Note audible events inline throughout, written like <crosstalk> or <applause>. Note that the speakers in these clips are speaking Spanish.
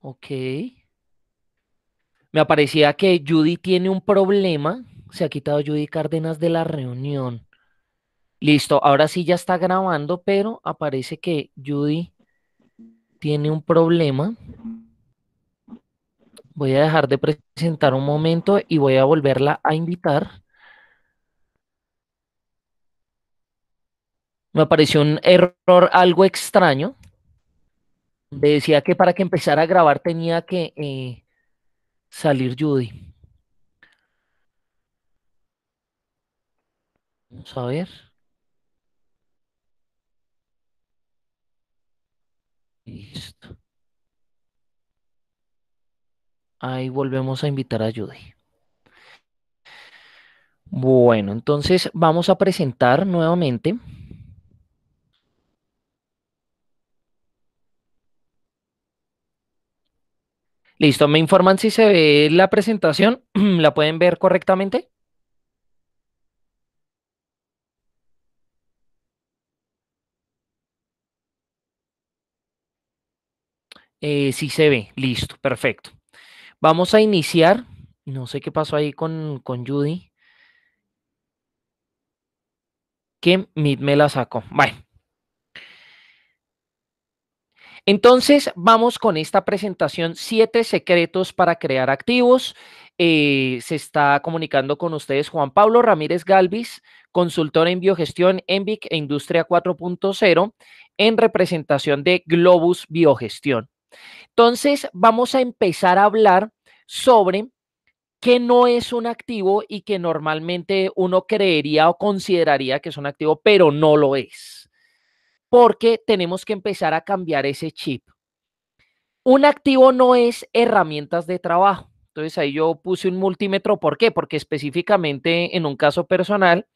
Ok. Me aparecía que Judy tiene un problema. Se ha quitado Judy Cárdenas de la reunión. Listo, ahora sí ya está grabando, pero aparece que Judy tiene un problema. Voy a dejar de presentar un momento y voy a volverla a invitar. Me apareció un error algo extraño decía que para que empezara a grabar tenía que eh, salir Judy. Vamos a ver. Listo. Ahí volvemos a invitar a Judy. Bueno, entonces vamos a presentar nuevamente. Listo, me informan si se ve la presentación, <clears throat> ¿la pueden ver correctamente? Eh, sí se ve, listo, perfecto. Vamos a iniciar, no sé qué pasó ahí con, Judy, que me la sacó. Bueno, entonces, vamos con esta presentación, siete secretos para crear activos. Eh, se está comunicando con ustedes Juan Pablo Ramírez Galvis, consultor en biogestión ENVIC e Industria 4.0, en representación de Globus Biogestión. Entonces, vamos a empezar a hablar sobre qué no es un activo y que normalmente uno creería o consideraría que es un activo, pero no lo es porque tenemos que empezar a cambiar ese chip. Un activo no es herramientas de trabajo. Entonces ahí yo puse un multímetro. ¿Por qué? Porque específicamente en un caso personal,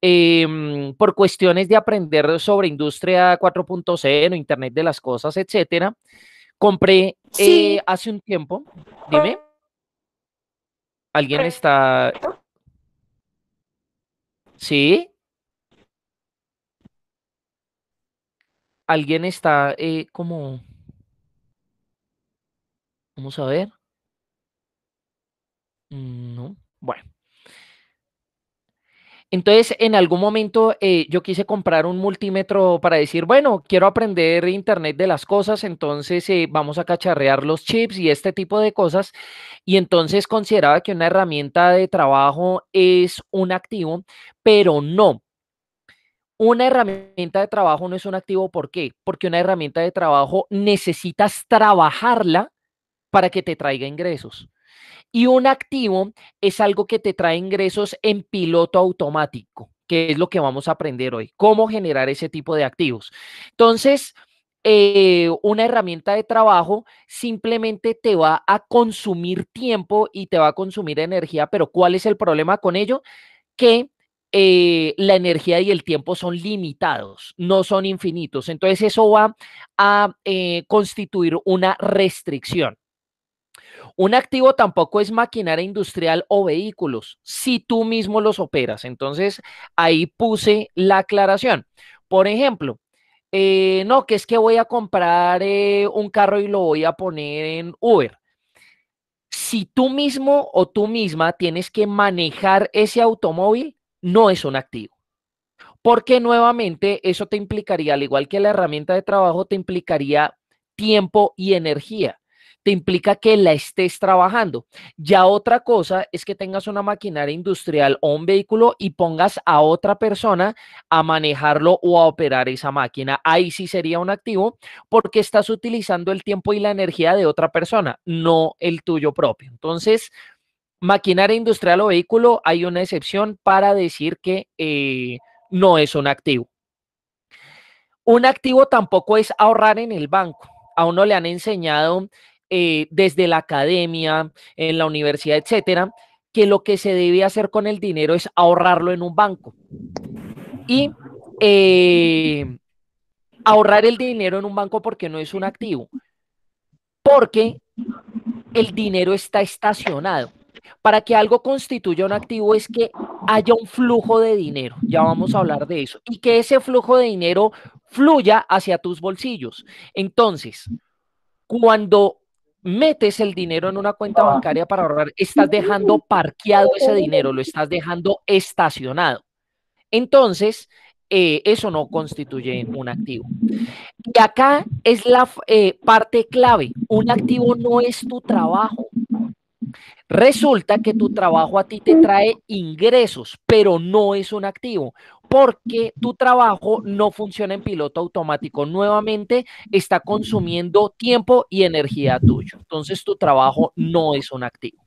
em, por cuestiones de aprender sobre industria 4.0, Internet de las Cosas, etcétera, compré eh, hace un tiempo. Dime. ¿Alguien está? ¿Sí? alguien está eh, como... Vamos a ver. Mm, no, bueno. Entonces, en algún momento eh, yo quise comprar un multímetro para decir, bueno, quiero aprender Internet de las cosas, entonces eh, vamos a cacharrear los chips y este tipo de cosas. Y entonces consideraba que una herramienta de trabajo es un activo, pero no, una herramienta de trabajo no es un activo, ¿por qué? Porque una herramienta de trabajo necesitas trabajarla para que te traiga ingresos. Y un activo es algo que te trae ingresos en piloto automático, que es lo que vamos a aprender hoy, cómo generar ese tipo de activos. Entonces, eh, una herramienta de trabajo simplemente te va a consumir tiempo y te va a consumir energía, pero ¿cuál es el problema con ello? Que eh, la energía y el tiempo son limitados, no son infinitos. Entonces eso va a eh, constituir una restricción. Un activo tampoco es maquinaria industrial o vehículos, si tú mismo los operas. Entonces ahí puse la aclaración. Por ejemplo, eh, no, que es que voy a comprar un carro y lo voy a poner en Uber si tú mismo o tú misma tienes que manejar ese automóvil, no es un activo. Porque nuevamente eso te implicaría, al igual que la herramienta de trabajo, te implicaría tiempo y energía. Te implica que la estés trabajando. Ya otra cosa es que tengas una maquinaria industrial o un vehículo y pongas a otra persona a manejarlo o a operar esa máquina. Ahí sí sería un activo porque estás utilizando el tiempo y la energía de otra persona, no el tuyo propio. Entonces, maquinaria industrial o vehículo, hay una excepción para decir que eh, no es un activo. Un activo tampoco es ahorrar en el banco. A uno le han enseñado eh, desde la academia, en la universidad, etcétera, que lo que se debe hacer con el dinero es ahorrarlo en un banco. Y eh, ahorrar el dinero en un banco porque no es un activo, porque el dinero está estacionado. Para que algo constituya un activo es que haya un flujo de dinero, ya vamos a hablar de eso, y que ese flujo de dinero fluya hacia tus bolsillos. Entonces, cuando metes el dinero en una cuenta bancaria para ahorrar, estás dejando parqueado ese dinero, lo estás dejando estacionado. Entonces, eh, eso no constituye un activo. Y acá es la eh, parte clave. Un activo no es tu trabajo. Resulta que tu trabajo a ti te trae ingresos, pero no es un activo, porque tu trabajo no funciona en piloto automático. Nuevamente está consumiendo tiempo y energía tuyo. Entonces tu trabajo no es un activo.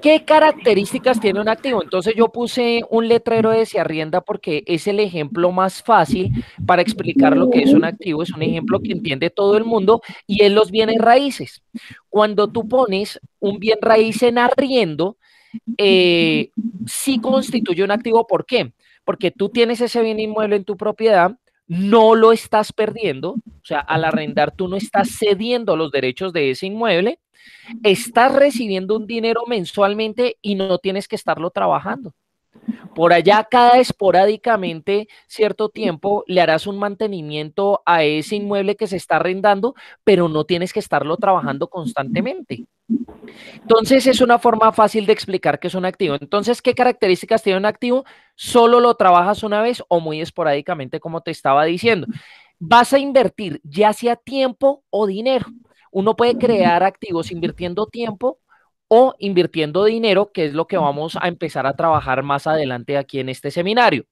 ¿Qué características tiene un activo? Entonces yo puse un letrero de se arrienda porque es el ejemplo más fácil para explicar lo que es un activo. Es un ejemplo que entiende todo el mundo y es los bienes raíces. Cuando tú pones un bien raíz en arriendo, eh, sí constituye un activo. ¿Por qué? Porque tú tienes ese bien inmueble en tu propiedad, no lo estás perdiendo, o sea, al arrendar tú no estás cediendo los derechos de ese inmueble estás recibiendo un dinero mensualmente y no tienes que estarlo trabajando. Por allá, cada esporádicamente, cierto tiempo, le harás un mantenimiento a ese inmueble que se está arrendando, pero no tienes que estarlo trabajando constantemente. Entonces, es una forma fácil de explicar que es un activo. Entonces, ¿qué características tiene un activo? Solo lo trabajas una vez o muy esporádicamente, como te estaba diciendo. Vas a invertir ya sea tiempo o dinero uno puede crear activos invirtiendo tiempo o invirtiendo dinero, que es lo que vamos a empezar a trabajar más adelante aquí en este seminario.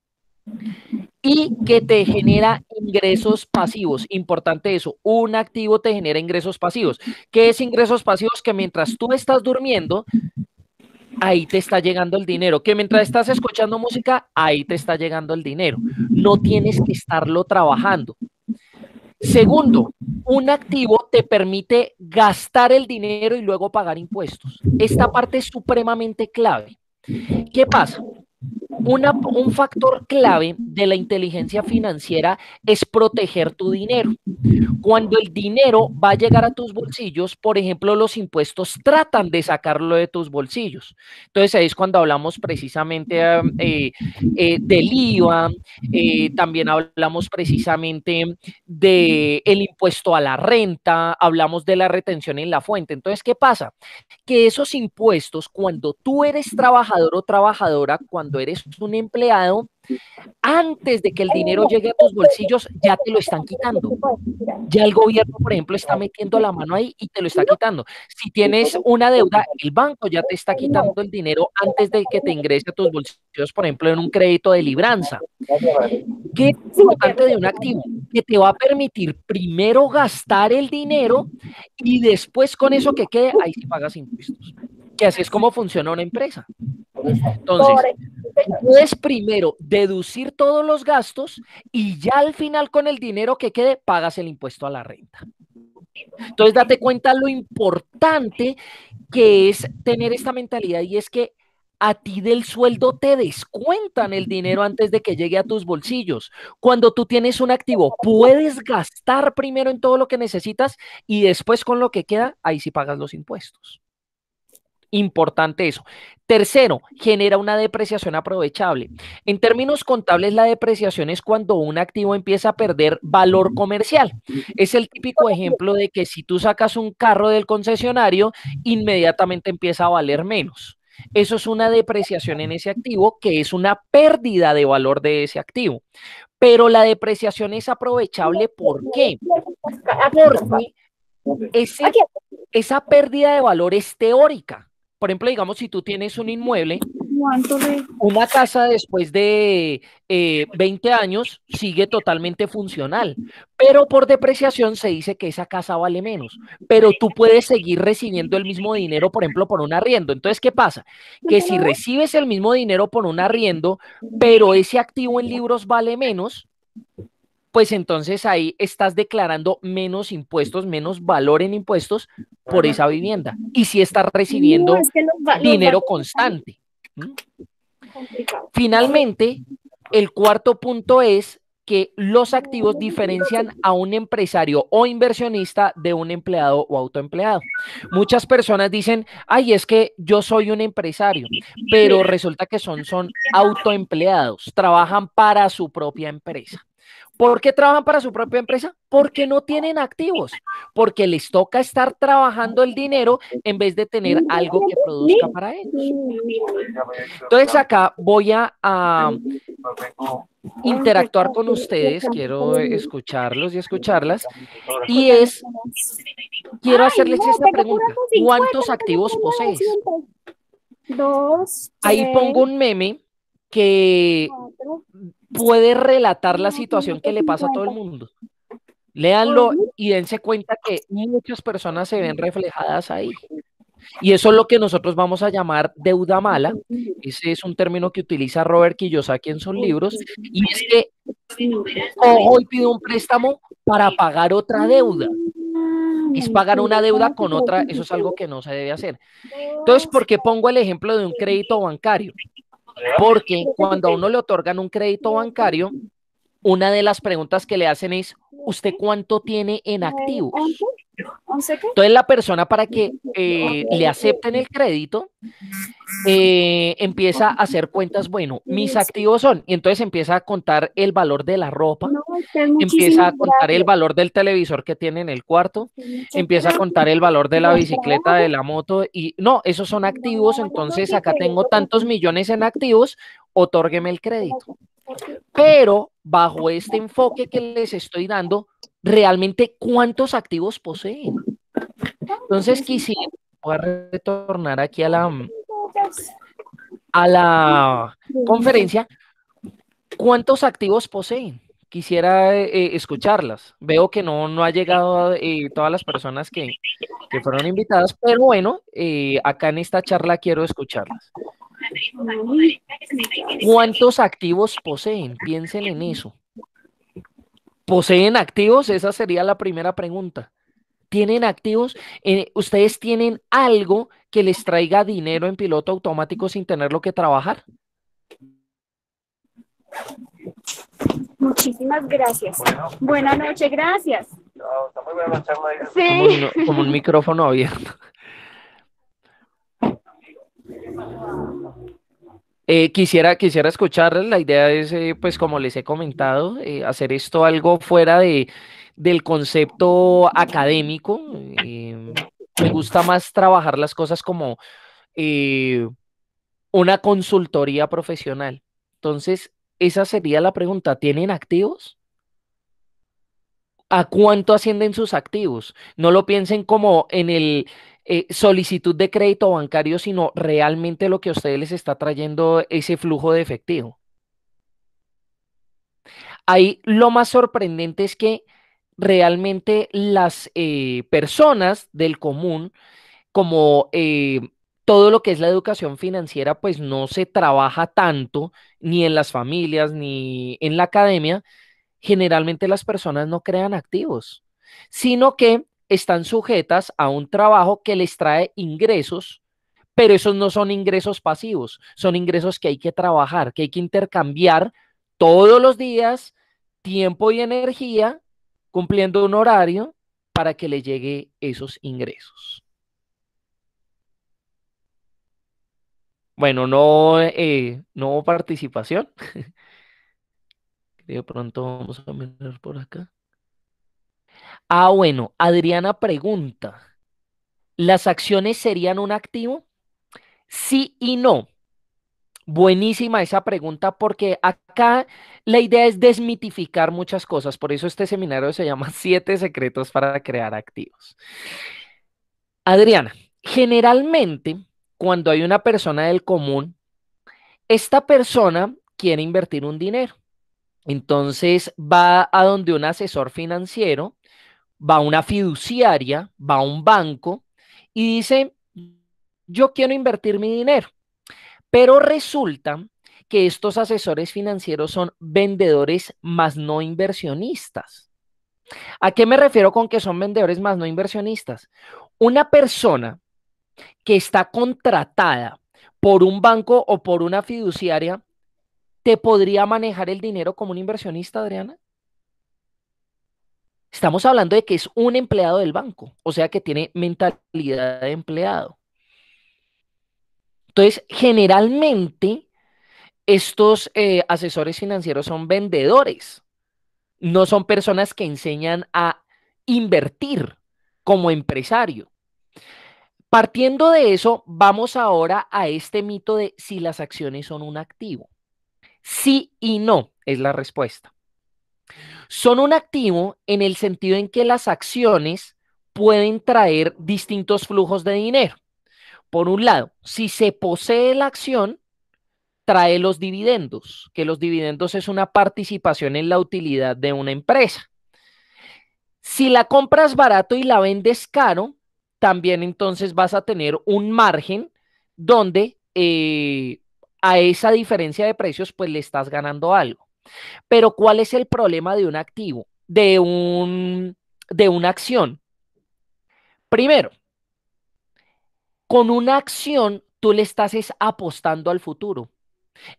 Y que te genera ingresos pasivos. Importante eso, un activo te genera ingresos pasivos. ¿Qué es ingresos pasivos? Que mientras tú estás durmiendo, ahí te está llegando el dinero. Que mientras estás escuchando música, ahí te está llegando el dinero. No tienes que estarlo trabajando. Segundo, un activo te permite gastar el dinero y luego pagar impuestos. Esta parte es supremamente clave. ¿Qué pasa? una, un factor clave de la inteligencia financiera es proteger tu dinero. Cuando el dinero va a llegar a tus bolsillos, por ejemplo, los impuestos tratan de sacarlo de tus bolsillos. Entonces ahí es cuando hablamos precisamente eh, eh, del IVA, eh, también hablamos precisamente del el impuesto a la renta, hablamos de la retención en la fuente. Entonces, ¿qué pasa? Que esos impuestos, cuando tú eres trabajador o trabajadora, cuando eres un empleado, antes de que el dinero llegue a tus bolsillos, ya te lo están quitando. Ya el gobierno, por ejemplo, está metiendo la mano ahí y te lo está quitando. Si tienes una deuda, el banco ya te está quitando el dinero antes de que te ingrese a tus bolsillos, por ejemplo, en un crédito de libranza. ¿Qué es importante de un activo? Que te va a permitir primero gastar el dinero y después con eso que quede, ahí si pagas impuestos. Que así es como funciona una empresa. Entonces, puedes primero deducir todos los gastos y ya al final con el dinero que quede pagas el impuesto a la renta. Entonces, date cuenta lo importante que es tener esta mentalidad y es que a ti del sueldo te descuentan el dinero antes de que llegue a tus bolsillos. Cuando tú tienes un activo, puedes gastar primero en todo lo que necesitas y después con lo que queda, ahí sí pagas los impuestos. Importante eso. Tercero, genera una depreciación aprovechable. En términos contables, la depreciación es cuando un activo empieza a perder valor comercial. Es el típico ejemplo de que si tú sacas un carro del concesionario, inmediatamente empieza a valer menos. Eso es una depreciación en ese activo, que es una pérdida de valor de ese activo. Pero la depreciación es aprovechable, ¿por qué? Porque esa pérdida de valor es teórica por ejemplo, digamos, si tú tienes un inmueble, una casa después de 20 eh, años sigue totalmente funcional, pero por depreciación se dice que esa casa vale menos, pero tú puedes seguir recibiendo el mismo dinero, por ejemplo, por un arriendo. Entonces, ¿qué pasa? Que si recibes el mismo dinero por un arriendo, pero ese activo en libros vale menos, pues entonces ahí estás declarando menos impuestos, menos valor en impuestos por esa vivienda. Y si estás recibiendo dinero constante. Finalmente, el cuarto punto es que los activos diferencian a un empresario o inversionista de un empleado o autoempleado. Muchas personas dicen, ay, es que yo soy un empresario, pero resulta que son, son autoempleados, trabajan para su propia empresa. ¿Por qué trabajan para su propia empresa? Porque no tienen activos, porque les toca estar trabajando el dinero en vez de tener algo que produzca para ellos. Entonces acá voy a, interactuar con ustedes, quiero escucharlos y escucharlas, y es, quiero hacerles esta pregunta, ¿cuántos activos posees? Dos. Ahí pongo un meme que puede relatar la pues, situación que le pasa a todo el mundo. Léanlo y dense cuenta que muchas personas se ven reflejadas ahí. Y eso es lo que nosotros vamos a llamar deuda mala. Ese es un término que utiliza Robert Kiyosaki en sus libros. Y es que cojo pido un préstamo para pagar otra deuda. Es pagar una deuda con otra. Eso es algo que no se debe hacer. Entonces, ¿por qué pongo el ejemplo de un crédito bancario? Porque cuando a uno le otorgan un crédito bancario, una de las preguntas que le hacen es, ¿usted cuánto tiene en activos? Entonces la persona para que eh, le acepten el crédito eh, empieza a hacer cuentas, bueno, mis activos son, y entonces empieza a contar el valor de la ropa, empieza a contar el valor del televisor que tiene en el cuarto, empieza a contar el valor de la bicicleta, de la moto, y no, esos son activos, entonces acá tengo tantos millones en activos, otórgueme el crédito. Pero bajo este enfoque que les estoy dando, realmente cuántos activos poseen. Entonces quisiera retornar aquí a la a la conferencia. ¿Cuántos activos poseen? Quisiera eh, eh, escucharlas. Veo que no, no ha llegado eh, todas las personas que, fueron invitadas, pero bueno, acá en esta charla quiero escucharlas. ¿Cuántos activos poseen? Piensen en eso. ¿Poseen activos? Esa sería la primera pregunta. ¿Tienen activos? Eh, ¿Ustedes tienen algo que les traiga dinero en piloto automático sin tenerlo que trabajar? Muchísimas gracias. Buenas noches, gracias. Como un, como un micrófono abierto. <laughs> Eh, quisiera, quisiera la idea es, eh, pues como les he comentado, eh, hacer esto algo fuera de, del concepto académico. me gusta más trabajar las cosas como una consultoría profesional. Entonces, esa sería la pregunta, ¿tienen activos? ¿A cuánto ascienden sus activos? No lo piensen como en el eh, solicitud de crédito bancario, sino realmente lo que a ustedes les está trayendo ese flujo de efectivo. Ahí lo más sorprendente es que realmente las eh, personas del común, como eh, todo lo que es la educación financiera, pues no se trabaja tanto ni en las familias ni en la academia, generalmente las personas no crean activos, sino que están sujetas a un trabajo que les trae ingresos, pero esos no son ingresos pasivos, son ingresos que hay que trabajar, que hay que intercambiar todos los días tiempo y energía cumpliendo un horario para que le llegue esos ingresos. Bueno, no, eh, no participación. <laughs> De pronto vamos a mirar por acá. Ah, bueno, Adriana pregunta, ¿las acciones serían un activo? Sí y no. Buenísima esa pregunta porque acá la idea es desmitificar muchas cosas. Por eso este seminario se llama <laughs> Siete secretos para crear activos. Adriana, generalmente cuando hay una persona del común, esta persona quiere invertir un dinero. Entonces va a donde un asesor financiero va a una fiduciaria, va a un banco y dice, yo quiero invertir mi dinero. Pero resulta que estos asesores financieros son vendedores más no inversionistas. ¿A qué me refiero con que son vendedores más no inversionistas? Una persona que está contratada por un banco o por una fiduciaria, ¿te podría manejar el dinero como un inversionista, Adriana? Estamos hablando de que es un empleado del banco, o sea que tiene mentalidad de empleado. Entonces, generalmente, estos eh, asesores financieros son vendedores, no son personas que enseñan a invertir como empresario. Partiendo de eso, vamos ahora a este mito de si las acciones son un activo. Sí y no es la respuesta. Son un activo en el sentido en que las acciones pueden traer distintos flujos de dinero. Por un lado, si se posee la acción, trae los dividendos, que los dividendos es una participación en la utilidad de una empresa. Si la compras barato y la vendes caro, también entonces vas a tener un margen donde eh, a esa diferencia de precios pues le estás ganando algo. Pero ¿cuál es el problema de un activo, de, un, de una acción? Primero, con una acción tú le estás apostando al futuro.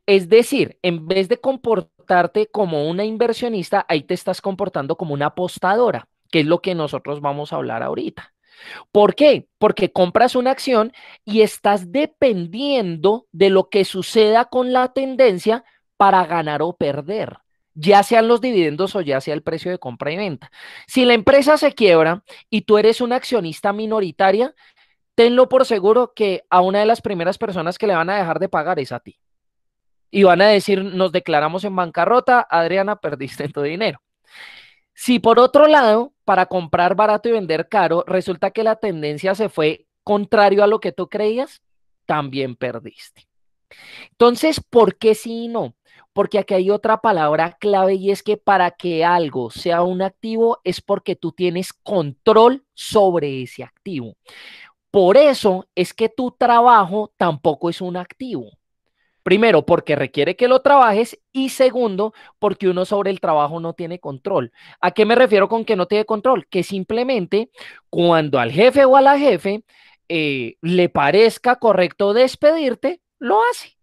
Es decir, en vez de comportarte como una inversionista, ahí te estás comportando como una apostadora, que es lo que nosotros vamos a hablar ahorita. ¿Por qué? Porque compras una acción y estás dependiendo de lo que suceda con la tendencia para ganar o perder, ya sean los dividendos o ya sea el precio de compra y venta. Si la empresa se quiebra y tú eres una accionista minoritaria, tenlo por seguro que a una de las primeras personas que le van a dejar de pagar es a ti. Y van a decir, nos declaramos en bancarrota, Adriana, perdiste tu dinero. Si por otro lado, para comprar barato y vender caro, resulta que la tendencia se fue contrario a lo que tú creías, también perdiste. Entonces, ¿por qué sí y no? porque aquí hay otra palabra clave y es que para que algo sea un activo es porque tú tienes control sobre ese activo. Por eso es que tu trabajo tampoco es un activo. Primero, porque requiere que lo trabajes y segundo, porque uno sobre el trabajo no tiene control. ¿A qué me refiero con que no tiene control? Que simplemente cuando al jefe o a la jefe eh, le parezca correcto despedirte, lo hace.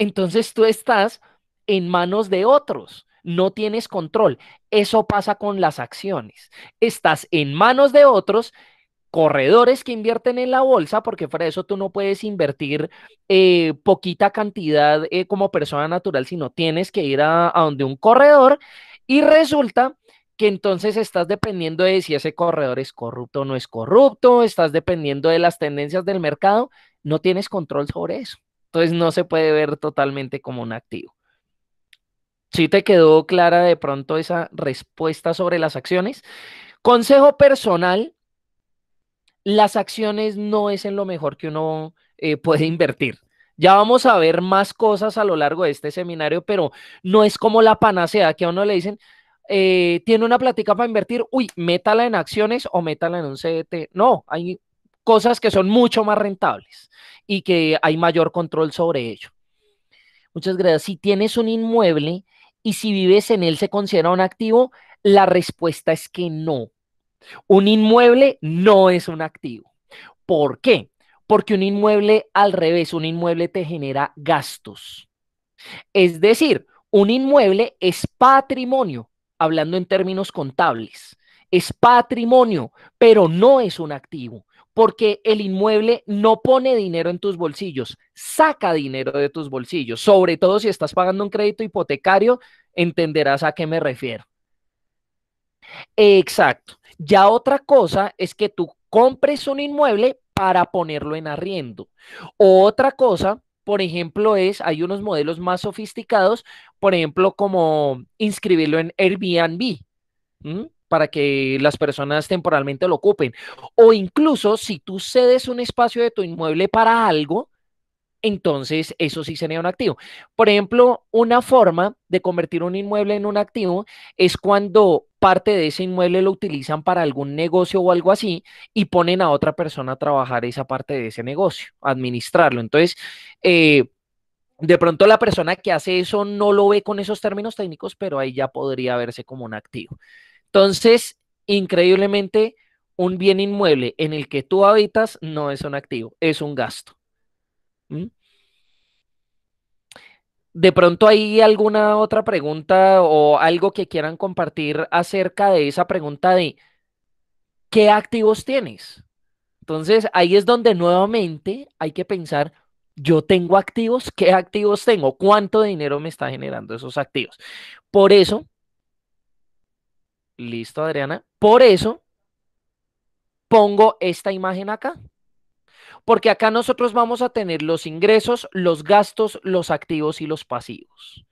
Entonces tú estás en manos de otros. No tienes control. Eso pasa con las acciones. Estás en manos de otros corredores que invierten en la bolsa, porque para eso tú no puedes invertir eh, poquita cantidad eh, como persona natural, sino tienes que ir a, donde un corredor y resulta que entonces estás dependiendo de si ese corredor es corrupto o no es corrupto, estás dependiendo de las tendencias del mercado, no tienes control sobre eso. Entonces no se puede ver totalmente como un activo. Si te quedó clara de pronto esa respuesta sobre las acciones. Consejo personal, las acciones no es en lo mejor que uno eh, puede <laughs> invertir. Ya vamos a ver más cosas a lo largo de este seminario, pero no es como la panacea que a uno le dicen, eh, tiene una plática para invertir, uy, métala en acciones o métala en un CDT. No, hay cosas que son mucho más rentables y que hay mayor control sobre ello. Muchas gracias. Si tienes un inmueble y si vives en él se considera un activo? La respuesta es que no. Un inmueble no es un activo. ¿Por qué? Porque un inmueble al revés, un inmueble te genera gastos. Es decir, un inmueble es patrimonio, hablando en términos contables. Es patrimonio, pero no es un activo porque el inmueble no pone dinero en tus bolsillos, saca dinero de tus bolsillos, sobre todo si estás pagando un crédito hipotecario, entenderás a qué me refiero. Exacto. Ya otra cosa es que tú compres un inmueble para ponerlo en arriendo. Otra cosa, por ejemplo, es, hay unos modelos más sofisticados, por ejemplo, como inscribirlo en Airbnb para que las personas temporalmente lo ocupen. O incluso si tú cedes un espacio de tu inmueble para algo, entonces eso sí sería un activo. Por ejemplo, una forma de convertir un inmueble en un activo es cuando parte de ese inmueble lo utilizan para algún negocio o algo así y ponen a otra persona a trabajar esa parte de ese negocio, administrarlo. Entonces, eh, de pronto la persona que hace eso no lo ve con esos términos técnicos, pero ahí ya podría verse como un activo. Entonces, increíblemente, un bien inmueble en el que tú habitas no es un activo, es un gasto. De pronto hay alguna otra pregunta o algo que quieran compartir acerca de esa pregunta de ¿qué activos tienes? Entonces ahí es donde nuevamente hay que pensar, yo tengo activos, ¿qué activos tengo? ¿Cuánto dinero me está generando esos activos? Por eso Listo, Adriana. Por eso pongo esta imagen acá. Porque acá nosotros vamos a tener los ingresos, los gastos, los activos y los pasivos.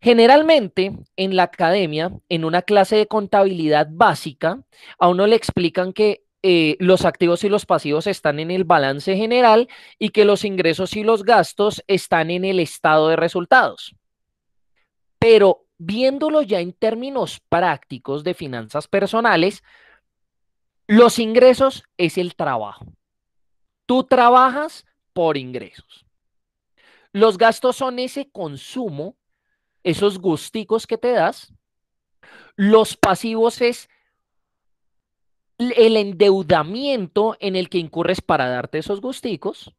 Generalmente en la academia, en una clase de contabilidad básica, a uno le explican que eh, los activos y los pasivos están en el balance general y que los ingresos y los gastos están en el estado de resultados. Pero viéndolo ya en términos prácticos de finanzas personales, los ingresos es el trabajo. Tú trabajas por ingresos. Los gastos son ese consumo, esos gusticos que te das. Los pasivos es el endeudamiento en el que incurres para darte esos gusticos.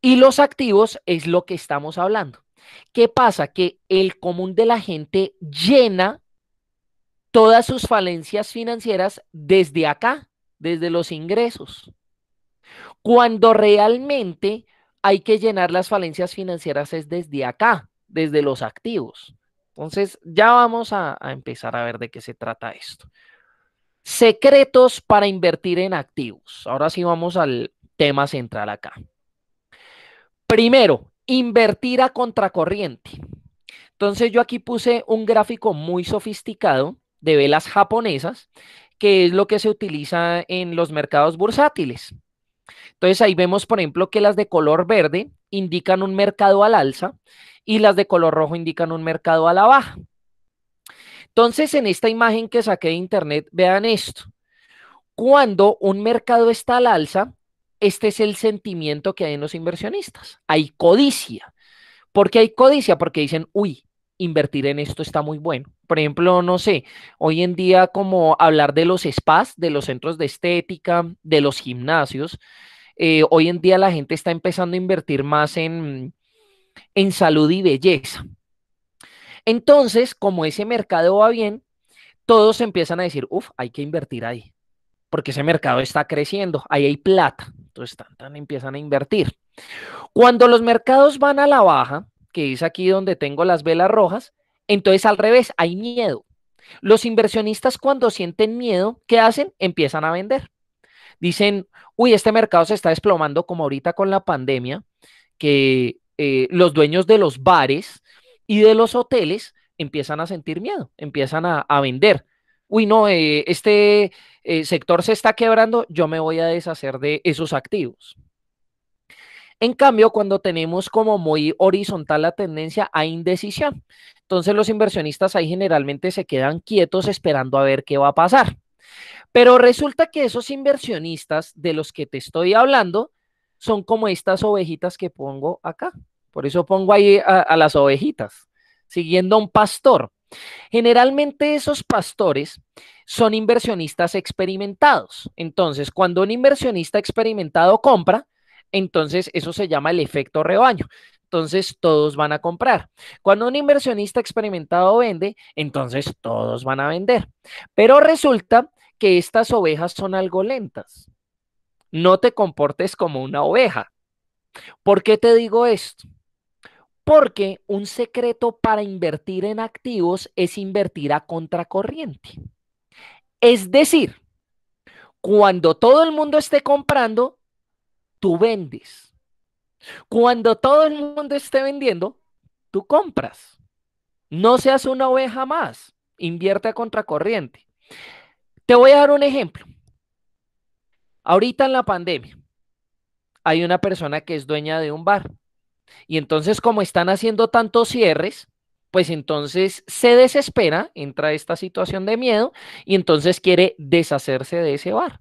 Y los activos es lo que estamos hablando ¿Qué pasa? Que el común de la gente llena todas sus falencias financieras desde acá, desde los ingresos. Cuando realmente hay que llenar las falencias financieras es desde acá, desde los activos. Entonces, ya vamos a, empezar a ver de qué se trata esto. Secretos para invertir en activos. Ahora sí vamos al tema central acá. Primero, Invertir a contracorriente. Entonces yo aquí puse un gráfico muy sofisticado de velas japonesas, que es lo que se utiliza en los mercados bursátiles. Entonces ahí vemos, por ejemplo, que las de color verde indican un mercado al alza y las de color rojo indican un mercado a la baja. Entonces, en esta imagen que saqué de internet, vean esto. Cuando un mercado está al alza, este es el sentimiento que hay en los inversionistas. Hay codicia. ¿Por qué hay codicia? Porque dicen, uy, invertir en esto está muy bueno. Por ejemplo, no sé, hoy en día como hablar de los spas, de los centros de estética, de los gimnasios, eh, hoy en día la gente está empezando a invertir más en, en salud y belleza. Entonces, como ese mercado va bien, todos empiezan a decir, uff, hay que invertir ahí, porque ese mercado está creciendo, ahí hay plata. Entonces empiezan a invertir. Cuando los mercados van a la baja, que es aquí donde tengo las velas rojas, entonces al revés, hay miedo. Los inversionistas cuando sienten miedo, ¿qué hacen? Empiezan a vender. Dicen, uy, este mercado se está desplomando como ahorita con la pandemia, que eh, los dueños de los bares y de los hoteles empiezan a sentir miedo, empiezan a, a vender uy, no, eh, este eh, sector se está quebrando, yo me voy a deshacer de esos activos. En cambio, cuando tenemos como muy horizontal la tendencia a indecisión, entonces los inversionistas ahí generalmente se quedan quietos esperando a ver qué va a pasar. Pero resulta que esos inversionistas de los que te estoy hablando son como estas ovejitas que pongo acá. Por eso pongo ahí a las ovejitas, siguiendo a un pastor. Generalmente esos pastores son inversionistas experimentados. Entonces, cuando un inversionista experimentado compra, entonces eso se llama el efecto rebaño. Entonces todos van a comprar. Cuando un inversionista experimentado vende, entonces todos van a vender. Pero resulta que estas ovejas son algo lentas. No te comportes como una oveja. ¿Por qué te digo esto? Porque un secreto para invertir en activos es invertir a contracorriente. Es decir, cuando todo el mundo esté comprando, tú vendes. Cuando todo el mundo esté vendiendo, tú compras. No seas una oveja más, invierte a contracorriente. Te voy a dar un ejemplo. Ahorita en la pandemia, hay una persona que es dueña de un bar y entonces, como están haciendo tantos cierres, pues entonces se desespera, entra esta situación de miedo y entonces quiere deshacerse de ese bar.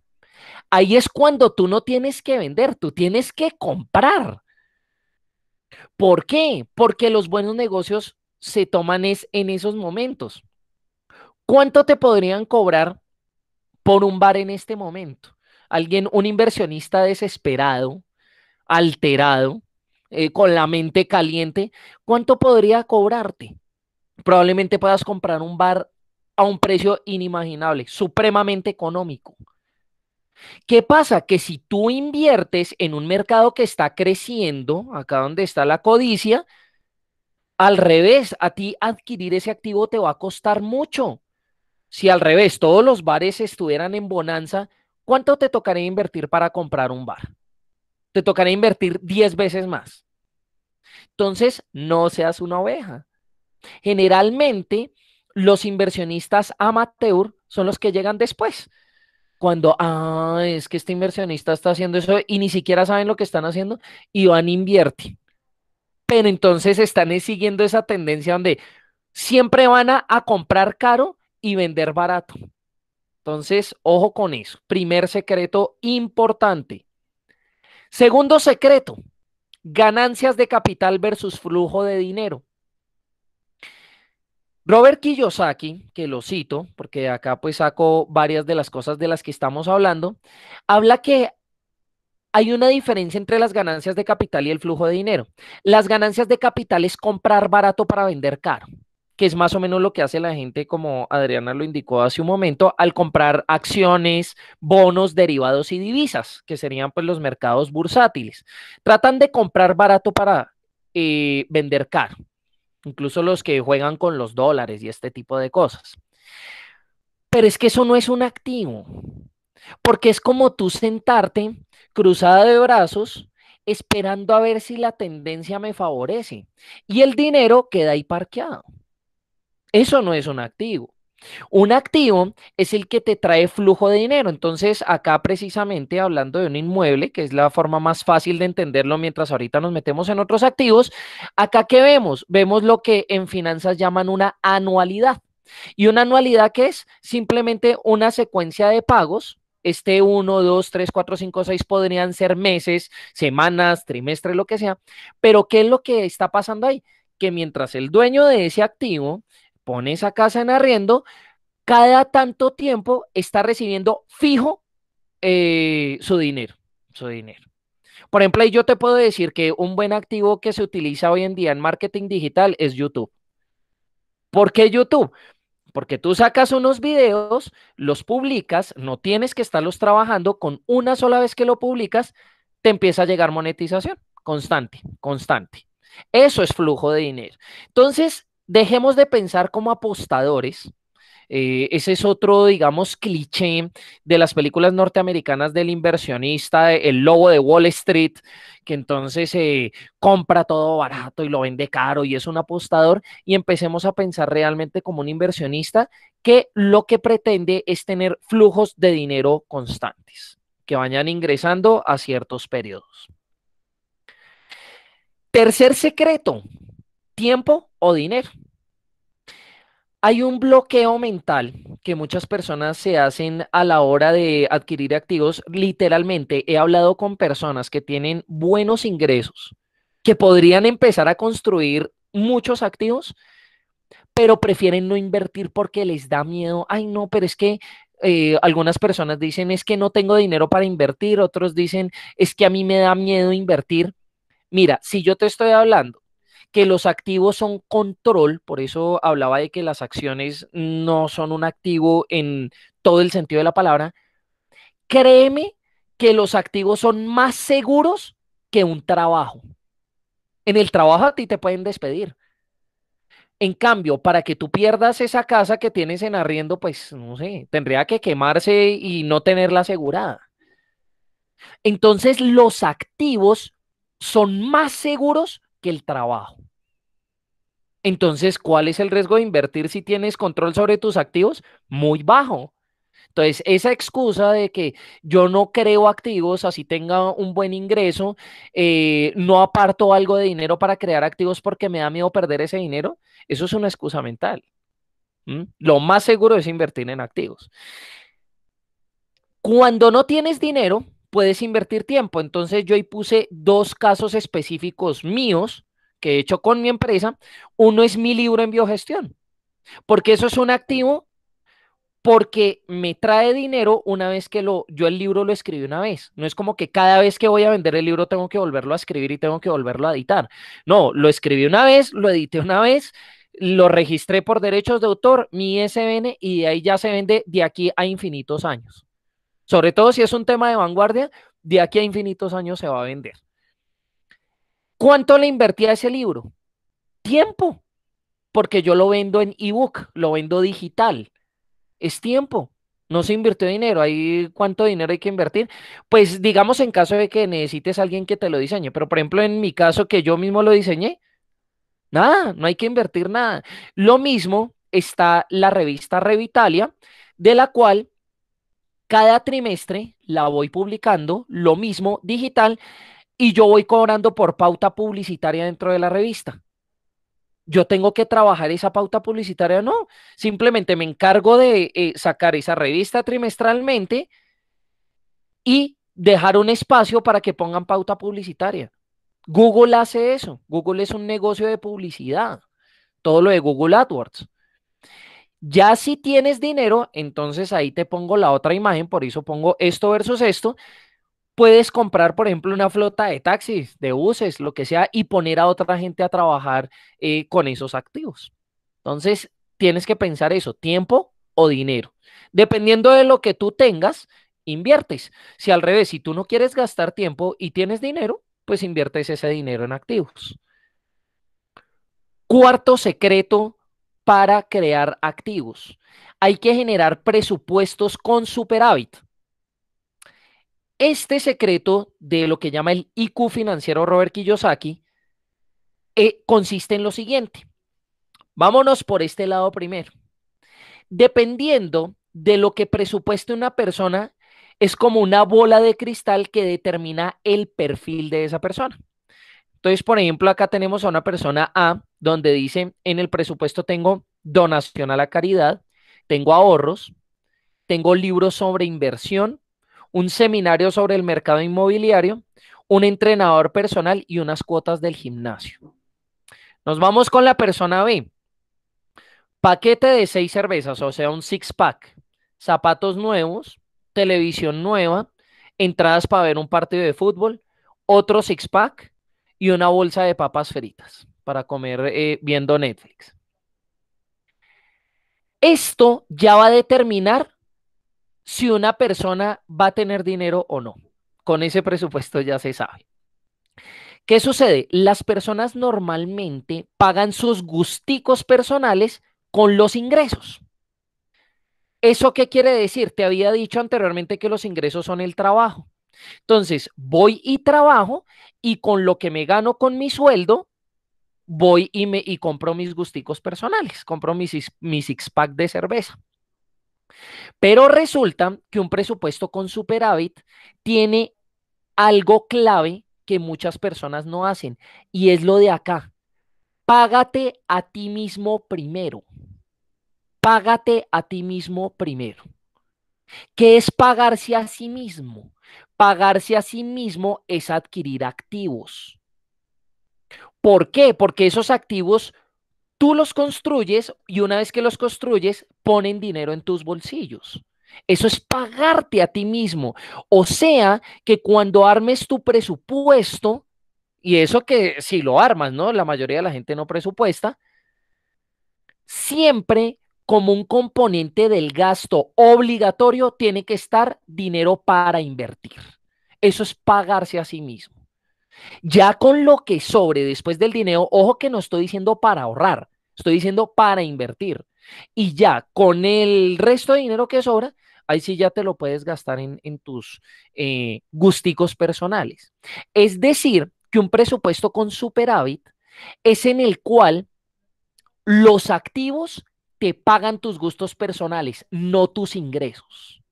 Ahí es cuando tú no tienes que vender, tú tienes que comprar. ¿Por qué? Porque los buenos negocios se toman en esos momentos. ¿Cuánto te podrían cobrar por un bar en este momento? Alguien, un inversionista desesperado, alterado, eh, con la mente caliente, ¿cuánto podría cobrarte? Probablemente puedas comprar un bar a un precio inimaginable, supremamente económico. ¿Qué pasa? Que si tú inviertes en un mercado que está creciendo, acá donde está la codicia, al revés, a ti adquirir ese activo te va a costar mucho. Si al revés todos los bares estuvieran en bonanza, ¿cuánto te tocaría invertir para comprar un bar? te tocará invertir 10 veces más. Entonces, no seas una oveja. Generalmente, los inversionistas amateur son los que llegan después. Cuando, ah, es que este inversionista está haciendo eso y ni siquiera saben lo que están haciendo y van a e invierte. Pero entonces están eh, siguiendo esa tendencia donde siempre van a comprar caro y vender barato. Entonces, ojo con eso. Primer secreto importante Segundo secreto, ganancias de capital versus flujo de dinero. Robert Kiyosaki, que lo cito, porque acá pues saco varias de las cosas de las que estamos hablando, habla que hay una diferencia entre las ganancias de capital y el flujo de dinero. Las ganancias de capital es comprar barato para vender caro que es más o menos lo que hace la gente, como Adriana lo indicó hace un momento, al comprar acciones, bonos, derivados y divisas, que serían pues los mercados bursátiles. Tratan de comprar barato para eh, vender caro, incluso los que juegan con los dólares y este tipo de cosas. Pero es que eso no es un activo, porque es como tú sentarte cruzada de brazos esperando a ver si la tendencia me favorece y el dinero queda ahí parqueado. Eso no es un activo. Un activo es el que te trae flujo de dinero. Entonces, acá precisamente hablando de un inmueble, que es la forma más fácil de entenderlo mientras ahorita nos metemos en otros activos, acá ¿qué vemos, vemos lo que en finanzas llaman una anualidad. Y una anualidad que es simplemente una secuencia de pagos. Este 1, 2, 3, 4, 5, 6 podrían ser meses, semanas, trimestres, lo que sea. Pero ¿qué es lo que está pasando ahí? Que mientras el dueño de ese activo pone esa casa en arriendo, cada tanto tiempo está recibiendo fijo eh, su dinero, su dinero. Por ejemplo, ahí yo te puedo decir que un buen activo que se utiliza hoy en día en marketing digital es YouTube. ¿Por qué YouTube? Porque tú sacas unos videos, los publicas, no tienes que estarlos trabajando, con una sola vez que lo publicas, te empieza a llegar monetización constante, constante. Eso es flujo de dinero. Entonces, Dejemos de pensar como apostadores, eh, ese es otro, digamos, cliché de las películas norteamericanas del inversionista, el lobo de Wall Street, que entonces eh, compra todo barato y lo vende caro y es un apostador, y empecemos a pensar realmente como un inversionista que lo que pretende es tener flujos de dinero constantes, que vayan ingresando a ciertos periodos. Tercer secreto, tiempo dinero. Hay un bloqueo mental que muchas personas se hacen a la hora de adquirir activos. Literalmente, he hablado con personas que tienen buenos ingresos, que podrían empezar a construir muchos activos, pero prefieren no invertir porque les da miedo. Ay, no, pero es que eh, algunas personas dicen es que no tengo dinero para invertir, otros dicen es que a mí me da miedo invertir. Mira, si yo te estoy hablando que los activos son control, por eso hablaba de que las acciones no son un activo en todo el sentido de la palabra, créeme que los activos son más seguros que un trabajo. En el trabajo a ti te pueden despedir. En cambio, para que tú pierdas esa casa que tienes en arriendo, pues no sé, tendría que quemarse y no tenerla asegurada. Entonces, los activos son más seguros que el trabajo. Entonces, ¿cuál es el riesgo de invertir si tienes control sobre tus activos? Muy bajo. Entonces, esa excusa de que yo no creo activos, así tenga un buen ingreso, eh, no aparto algo de dinero para crear activos porque me da miedo perder ese dinero, eso es una excusa mental. Lo más seguro es invertir en activos. Cuando no tienes dinero, puedes invertir tiempo. Entonces, yo ahí puse dos casos específicos míos que he hecho con mi empresa, uno es mi libro en biogestión, porque eso es un activo porque me trae dinero una vez que lo, yo el libro lo escribí una vez. No es como que cada vez que voy a vender el libro tengo que volverlo a escribir y tengo que volverlo a editar. No, lo escribí una vez, lo edité una vez, lo registré por derechos de autor, mi ISBN, y de ahí ya se vende de aquí a infinitos años. Sobre todo si es un tema de vanguardia, de aquí a infinitos años se va a vender. ¿Cuánto le invertí a ese libro? Tiempo, porque yo lo vendo en ebook, lo vendo digital. Es tiempo, no se invirtió dinero. ¿Hay cuánto dinero hay que invertir? Pues digamos en caso de que necesites a alguien que te lo diseñe, pero por ejemplo en mi caso que yo mismo lo diseñé, nada, no hay que invertir nada. Lo mismo está la revista Revitalia, de la cual cada trimestre la voy publicando, lo mismo digital, y yo voy cobrando por pauta publicitaria dentro de la revista. Yo tengo que trabajar esa pauta publicitaria, no. Simplemente me encargo de eh, sacar esa revista trimestralmente y dejar un espacio para que pongan pauta publicitaria. Google hace eso. Google es un negocio de publicidad. Todo lo de Google AdWords. Ya si tienes dinero, entonces ahí te pongo la otra imagen, por eso pongo esto versus esto puedes comprar, por ejemplo, una flota de taxis, de buses, lo que sea, y poner a otra gente a trabajar eh, con esos activos. Entonces, tienes que pensar eso, tiempo o dinero. Dependiendo de lo que tú tengas, inviertes. Si al revés, si tú no quieres gastar tiempo y tienes dinero, pues inviertes ese dinero en activos. Cuarto secreto para crear activos. Hay que generar presupuestos con superávit. Este secreto de lo que llama el IQ financiero Robert Kiyosaki eh, consiste en lo siguiente. Vámonos por este lado primero. Dependiendo de lo que presupueste una persona, es como una bola de cristal que determina el perfil de esa persona. Entonces, por ejemplo, acá tenemos a una persona A, donde dice, en el presupuesto tengo donación a la caridad, tengo ahorros, tengo libros sobre inversión, un seminario sobre el mercado inmobiliario, un entrenador personal y unas cuotas del gimnasio. Nos vamos con la persona B. Paquete de seis cervezas, o sea, un six-pack, zapatos nuevos, televisión nueva, entradas para ver un partido de fútbol, otro six-pack y una bolsa de papas fritas para comer eh, viendo Netflix. Esto ya va a determinar si una persona va a tener dinero o no. Con ese presupuesto ya se sabe. ¿Qué sucede? Las personas normalmente pagan sus gusticos personales con los ingresos. ¿Eso qué quiere decir? Te había dicho anteriormente que los ingresos son el trabajo. Entonces, voy y trabajo y con lo que me gano con mi sueldo, voy y, me, y compro mis gusticos personales, compro mis mis six-pack de cerveza. Pero resulta que un presupuesto con superávit tiene algo clave que muchas personas no hacen y es lo de acá. Págate a ti mismo primero. Págate a ti mismo primero. ¿Qué es pagarse a sí mismo? Pagarse a sí mismo es adquirir activos. ¿Por qué? Porque esos activos Tú los construyes y una vez que los construyes, ponen dinero en tus bolsillos. Eso es pagarte a ti mismo. O sea que cuando armes tu presupuesto, y eso que si lo armas, ¿no? La mayoría de la gente no presupuesta, siempre como un componente del gasto obligatorio tiene que estar dinero para invertir. Eso es pagarse a sí mismo. Ya con lo que sobre después del dinero, ojo que no estoy diciendo para ahorrar, estoy diciendo para invertir. Y ya con el resto de dinero que sobra, ahí sí ya te lo puedes gastar en, tus eh, gusticos personales. Es decir, que un presupuesto con superávit es en el cual los activos te pagan tus gustos personales, no tus ingresos.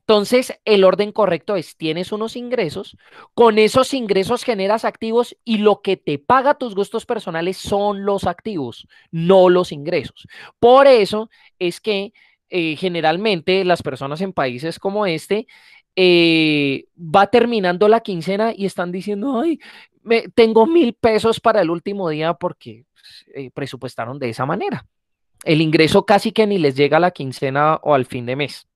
Entonces, el orden correcto es, tienes unos ingresos, con esos ingresos generas activos y lo que te paga tus gustos personales son los activos, no los ingresos. Por eso es que eh, generalmente las personas en países como este eh, va terminando la quincena y están diciendo, ay, me, tengo mil pesos para el último día porque pues, eh, presupuestaron de esa manera. El ingreso casi que ni les llega a la quincena o al fin de mes.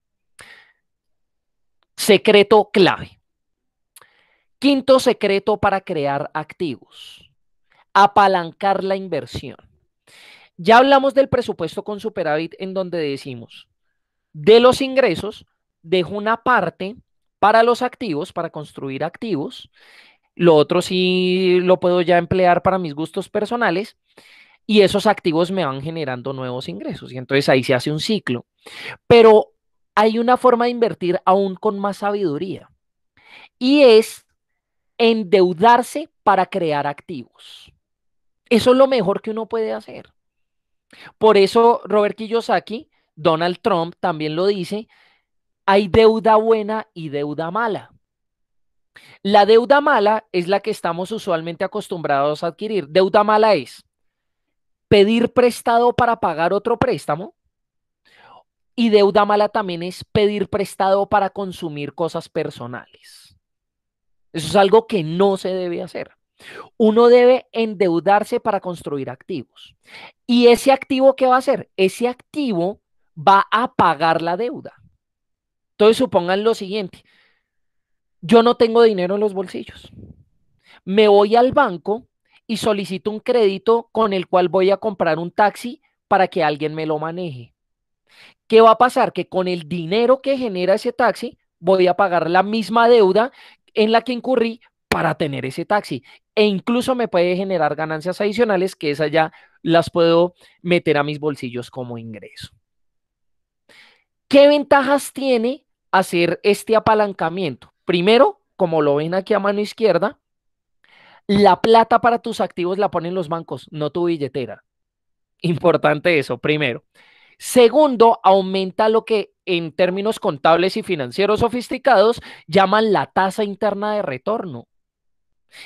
Secreto clave. Quinto secreto para crear activos. Apalancar la inversión. Ya hablamos del presupuesto con superávit en donde decimos, de los ingresos, dejo una parte para los activos, para construir activos. Lo otro sí lo puedo ya emplear para mis gustos personales y esos activos me van generando nuevos ingresos. Y entonces ahí se hace un ciclo. Pero hay una forma de invertir aún con más sabiduría y es endeudarse para crear activos. Eso es lo mejor que uno puede hacer. Por eso Robert Kiyosaki, Donald Trump también lo dice, hay deuda buena y deuda mala. La deuda mala es la que estamos usualmente acostumbrados a adquirir. Deuda mala es pedir prestado para pagar otro préstamo y deuda mala también es pedir prestado para consumir cosas personales. Eso es algo que no se debe hacer. Uno debe endeudarse para construir activos. ¿Y ese activo qué va a hacer? Ese activo va a pagar la deuda. Entonces supongan lo siguiente. Yo no tengo dinero en los bolsillos. Me voy al banco y solicito un crédito con el cual voy a comprar un taxi para que alguien me lo maneje. ¿Qué va a pasar? Que con el dinero que genera ese taxi, voy a pagar la misma deuda en la que incurrí para tener ese taxi. E incluso me puede generar ganancias adicionales que esas ya las puedo meter a mis bolsillos como ingreso. ¿Qué ventajas tiene hacer este apalancamiento? Primero, como lo ven aquí a mano izquierda, la plata para tus activos la ponen los bancos, no tu billetera. Importante eso, primero. Segundo, aumenta lo que en términos contables y financieros sofisticados llaman la tasa interna de retorno.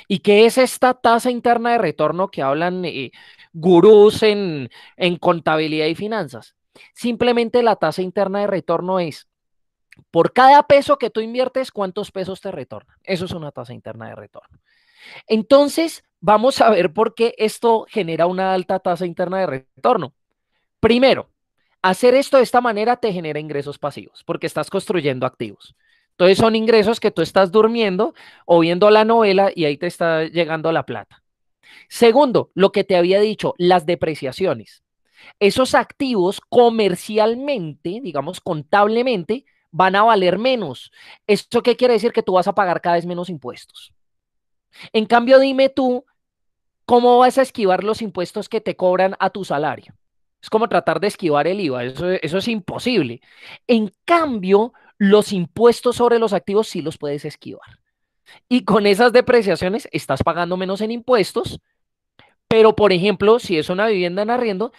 ¿Y qué es esta tasa interna de retorno que hablan eh, gurús en, en contabilidad y finanzas? Simplemente la tasa interna de retorno es por cada peso que tú inviertes, ¿cuántos pesos te retornan? Eso es una tasa interna de retorno. Entonces, vamos a ver por qué esto genera una alta tasa interna de retorno. Primero, Hacer esto de esta manera te genera ingresos pasivos porque estás construyendo activos. Entonces son ingresos que tú estás durmiendo o viendo la novela y ahí te está llegando la plata. Segundo, lo que te había dicho, las depreciaciones. Esos activos comercialmente, digamos contablemente, van a valer menos. ¿Esto qué quiere decir? Que tú vas a pagar cada vez menos impuestos. En cambio, dime tú, ¿cómo vas a esquivar los impuestos que te cobran a tu salario? Es como tratar de esquivar el IVA, eso, es imposible. En cambio, los impuestos sobre los activos sí los puedes esquivar. Y con esas depreciaciones estás pagando menos en impuestos, pero por ejemplo, si es una vivienda en arriendo,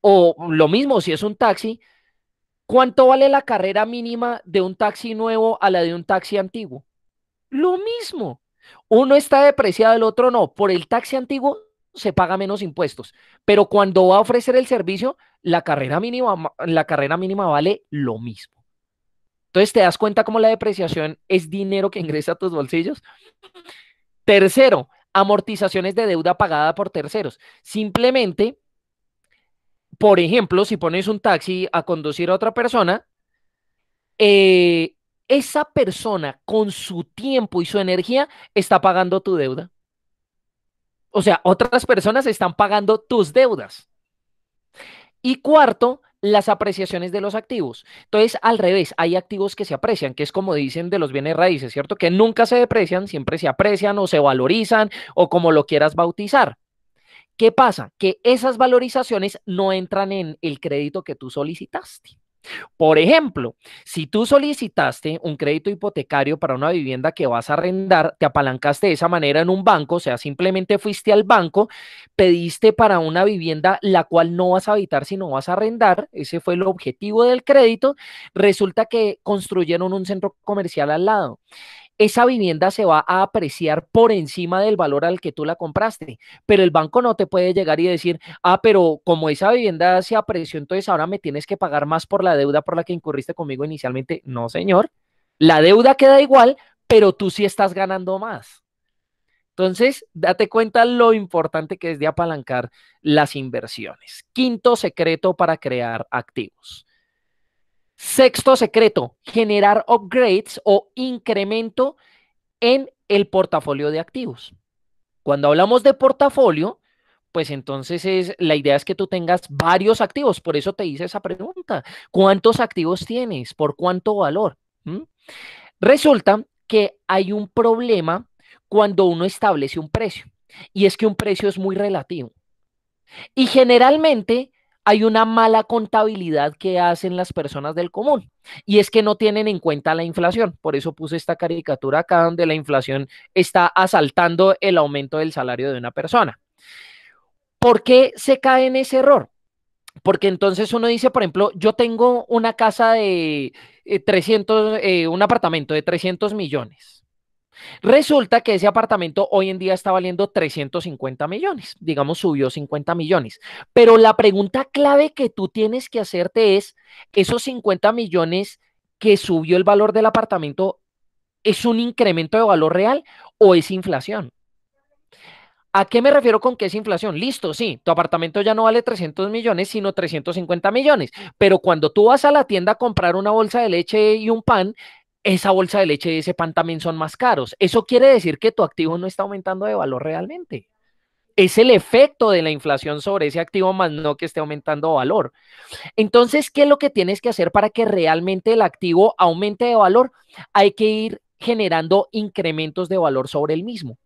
o lo mismo si es un taxi, ¿cuánto vale la carrera mínima de un taxi nuevo a la de un taxi antiguo? Lo mismo. Uno está depreciado, el otro no. Por el taxi antiguo se paga menos impuestos. Pero cuando va a ofrecer el servicio, la carrera mínima, la carrera mínima vale lo mismo. Entonces te das cuenta cómo la depreciación es dinero que ingresa a tus bolsillos. Tercero, amortizaciones de deuda pagada por terceros. Simplemente, por ejemplo, si pones un taxi a conducir a otra persona, eh, esa persona con su tiempo y su energía está pagando tu deuda. O sea, otras personas están pagando tus deudas. Y cuarto, las apreciaciones de los activos. Entonces, al revés, hay activos que se aprecian, que es como dicen de los bienes raíces, ¿cierto? Que nunca se deprecian, siempre se aprecian o se valorizan o como lo quieras bautizar. ¿Qué pasa? Que esas valorizaciones no entran en el crédito que tú solicitaste. Por ejemplo, si tú solicitaste un crédito hipotecario para una vivienda que vas a arrendar, te apalancaste de esa manera en un banco, o sea, simplemente fuiste al banco, pediste para una vivienda la cual no vas a habitar, sino vas a arrendar, ese fue el objetivo del crédito, resulta que construyeron un centro comercial al lado esa vivienda se va a apreciar por encima del valor al que tú la compraste, pero el banco no te puede llegar y decir, ah, pero como esa vivienda se apreció, entonces ahora me tienes que pagar más por la deuda por la que incurriste conmigo inicialmente. No, señor, la deuda queda igual, pero tú sí estás ganando más. Entonces, date cuenta lo importante que es de apalancar las inversiones. Quinto secreto para crear activos. Sexto secreto, generar upgrades o incremento en el portafolio de activos. Cuando hablamos de portafolio, pues entonces es, la idea es que tú tengas varios activos. Por eso te hice esa pregunta. ¿Cuántos activos tienes? ¿Por cuánto valor? ¿Mm? Resulta que hay un problema cuando uno establece un precio. Y es que un precio es muy relativo. Y generalmente hay una mala contabilidad que hacen las personas del común y es que no tienen en cuenta la inflación. Por eso puse esta caricatura acá donde la inflación está asaltando el aumento del salario de una persona. ¿Por qué se cae en ese error? Porque entonces uno dice, por ejemplo, yo tengo una casa de 300, eh, eh, un apartamento de 300 millones. Resulta que ese apartamento hoy en día está valiendo 350 millones, digamos subió 50 millones, pero la pregunta clave que tú tienes que hacerte es, esos 50 millones que subió el valor del apartamento, ¿es un incremento de valor real o es inflación? ¿A qué me refiero con que es inflación? Listo, sí, tu apartamento ya no vale 300 millones, sino 350 millones. Pero cuando tú vas a la tienda a comprar una bolsa de leche y un pan, esa bolsa de leche y ese pan también son más caros. Eso quiere decir que tu activo no está aumentando de valor realmente. Es el efecto de la inflación sobre ese activo más no que esté aumentando valor. Entonces, ¿qué es lo que tienes que hacer para que realmente el activo aumente de valor? Hay que ir generando incrementos de valor sobre el mismo.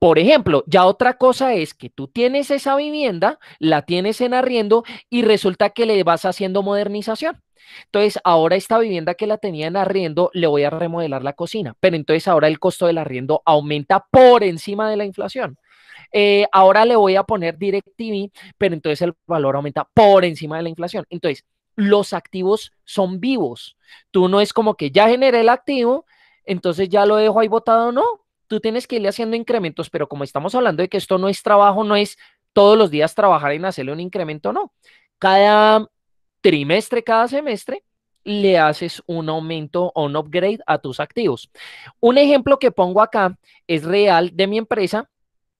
Por ejemplo, ya otra cosa es que tú tienes esa vivienda, la tienes en arriendo y resulta que le vas haciendo modernización. Entonces, ahora esta vivienda que la tenía en arriendo, le voy a remodelar la cocina, pero entonces ahora el costo del arriendo aumenta por encima de la inflación. Eh, ahora le voy a poner DirecTV, pero entonces el valor aumenta por encima de la inflación. Entonces, los activos son vivos. Tú no es como que ya generé el activo, entonces ya lo dejo ahí botado, no tú tienes que irle haciendo incrementos, pero como estamos hablando de que esto no es trabajo, no es todos los días trabajar en hacerle un incremento, no. Cada trimestre, cada semestre, le haces un aumento o un upgrade a tus activos. Un ejemplo que pongo acá es real de mi empresa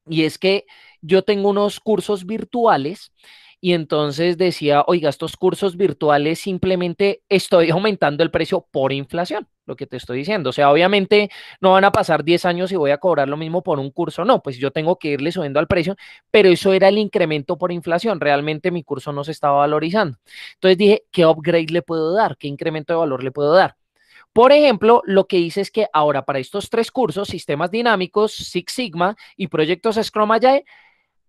y es que yo tengo unos cursos virtuales y entonces decía, oiga, estos cursos virtuales simplemente estoy <laughs> aumentando el precio por inflación, lo que te estoy diciendo. O sea, obviamente no van a pasar 10 años y voy a cobrar lo mismo por un curso, no, pues yo tengo que irle subiendo al precio, pero eso era el incremento por inflación, realmente mi curso no se estaba valorizando. Entonces dije, ¿qué upgrade le puedo dar? ¿Qué incremento de valor le puedo dar? Por ejemplo, lo que hice es que ahora para estos tres cursos, sistemas dinámicos, Six Sigma y proyectos Scrum Agile,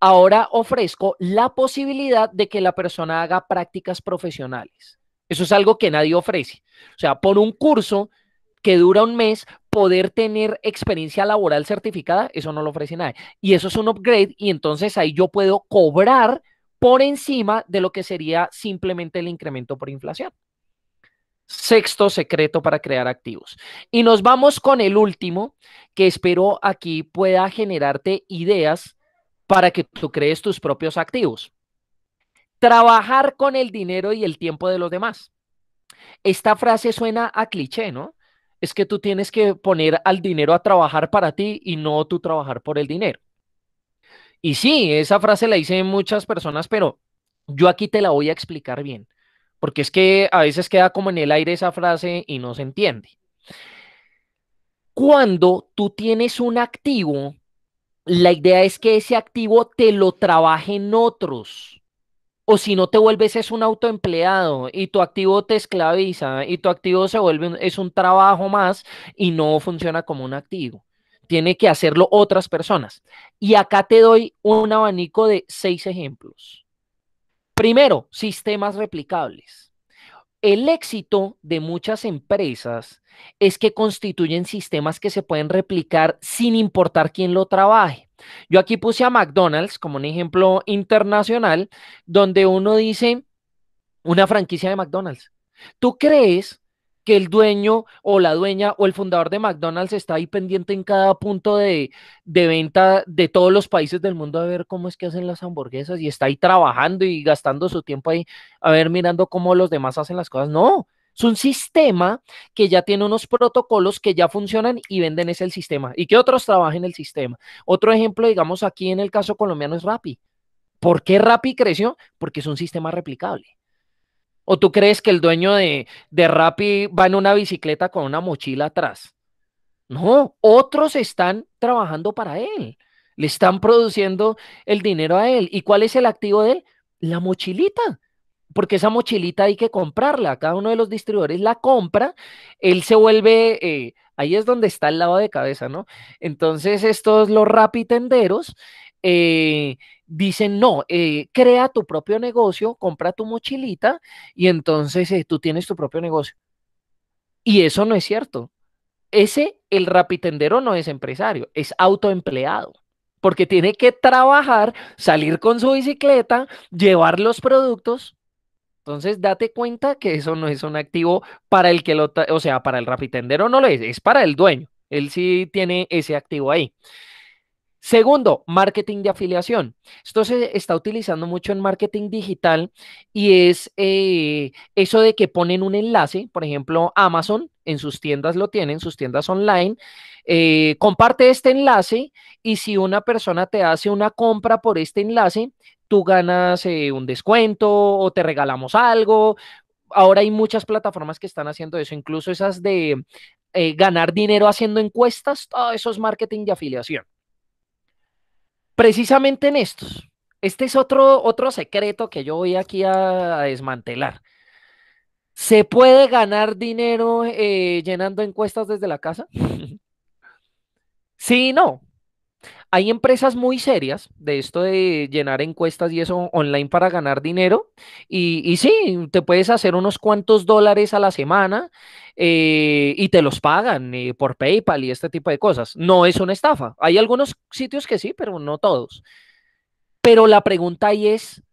ahora ofrezco la posibilidad de que la persona haga prácticas profesionales. Eso es algo que nadie ofrece. O sea, por un curso que dura un mes, poder tener experiencia laboral certificada, eso no lo ofrece nadie. Y eso es un upgrade y entonces ahí yo puedo cobrar por encima de lo que sería simplemente el incremento por inflación. Sexto secreto para crear activos. Y nos vamos con el último, que espero aquí pueda generarte ideas para que tú crees tus propios activos. Trabajar con el dinero y el tiempo de los demás. Esta frase suena a cliché, ¿no? Es que tú tienes que poner al dinero a trabajar para ti y no tú trabajar por el dinero. Y sí, esa frase la dicen muchas personas, pero yo aquí te la voy a explicar bien, porque es que a veces queda como en el aire esa frase y no se entiende. Cuando tú tienes un activo la idea es que ese activo te lo trabajen otros. O si no te vuelves es un autoempleado y tu activo te esclaviza y tu activo se vuelve es un trabajo más y no funciona como un activo. Tiene que hacerlo otras personas. Y acá te doy un abanico de seis ejemplos. Primero, sistemas replicables. El éxito de muchas empresas es que constituyen sistemas que se pueden replicar sin importar quién lo trabaje. Yo aquí puse a McDonald's como un ejemplo internacional donde uno dice una franquicia de McDonald's. ¿Tú crees que el dueño o la dueña o el fundador de McDonald's está ahí pendiente en cada punto de, venta de todos los países del mundo a ver cómo es que hacen las hamburguesas y está ahí trabajando y gastando su tiempo ahí a ver mirando cómo los demás hacen las cosas. No, es un sistema que ya tiene unos protocolos que ya funcionan y venden ese el sistema y que otros trabajen el sistema. Otro ejemplo, digamos aquí en el caso colombiano es Rappi. ¿Por qué Rappi creció? Porque es un sistema replicable. ¿O tú crees que el dueño de, de Rappi va en una bicicleta con una mochila atrás? No, otros están trabajando para él, le están produciendo el dinero a él. ¿Y cuál es el activo de él? La mochilita porque esa mochilita hay que comprarla. Cada uno de los distribuidores la compra, él se vuelve, eh, ahí es donde está el lado de cabeza, ¿no? Entonces, estos, los Rappi tenderos eh, dicen, no, eh, crea tu propio negocio, compra tu mochilita y entonces eh, tú tienes tu propio negocio. Y eso no es cierto. Ese, el rapitendero no es empresario, es autoempleado porque tiene que trabajar, salir con su bicicleta, llevar los productos. Entonces, date cuenta que eso no es un activo para el que lo, o sea, para el rapitendero no lo es, es para el dueño. Él sí tiene ese activo ahí. Segundo, marketing de afiliación. Esto se está utilizando mucho en marketing digital y es eh, eso de que ponen un enlace, por ejemplo, Amazon en sus tiendas lo tienen, sus tiendas online, eh, comparte este enlace y si una persona te hace una compra por este enlace, tú ganas eh, un descuento o te regalamos algo. Ahora hay muchas plataformas que están haciendo eso, incluso esas de ganar dinero haciendo encuestas, todo eso es marketing de afiliación precisamente en estos. Este es otro, otro secreto que yo voy aquí a, desmantelar. ¿Se puede ganar dinero eh, llenando encuestas desde la casa? <laughs> sí, no. Hay empresas muy serias de esto de llenar encuestas y eso online para ganar dinero. Y, sí, te puedes hacer unos cuantos dólares a la semana eh, y te los pagan eh, por PayPal y este tipo de cosas. No es una estafa. Hay algunos sitios que sí, pero no todos. Pero la pregunta ahí es,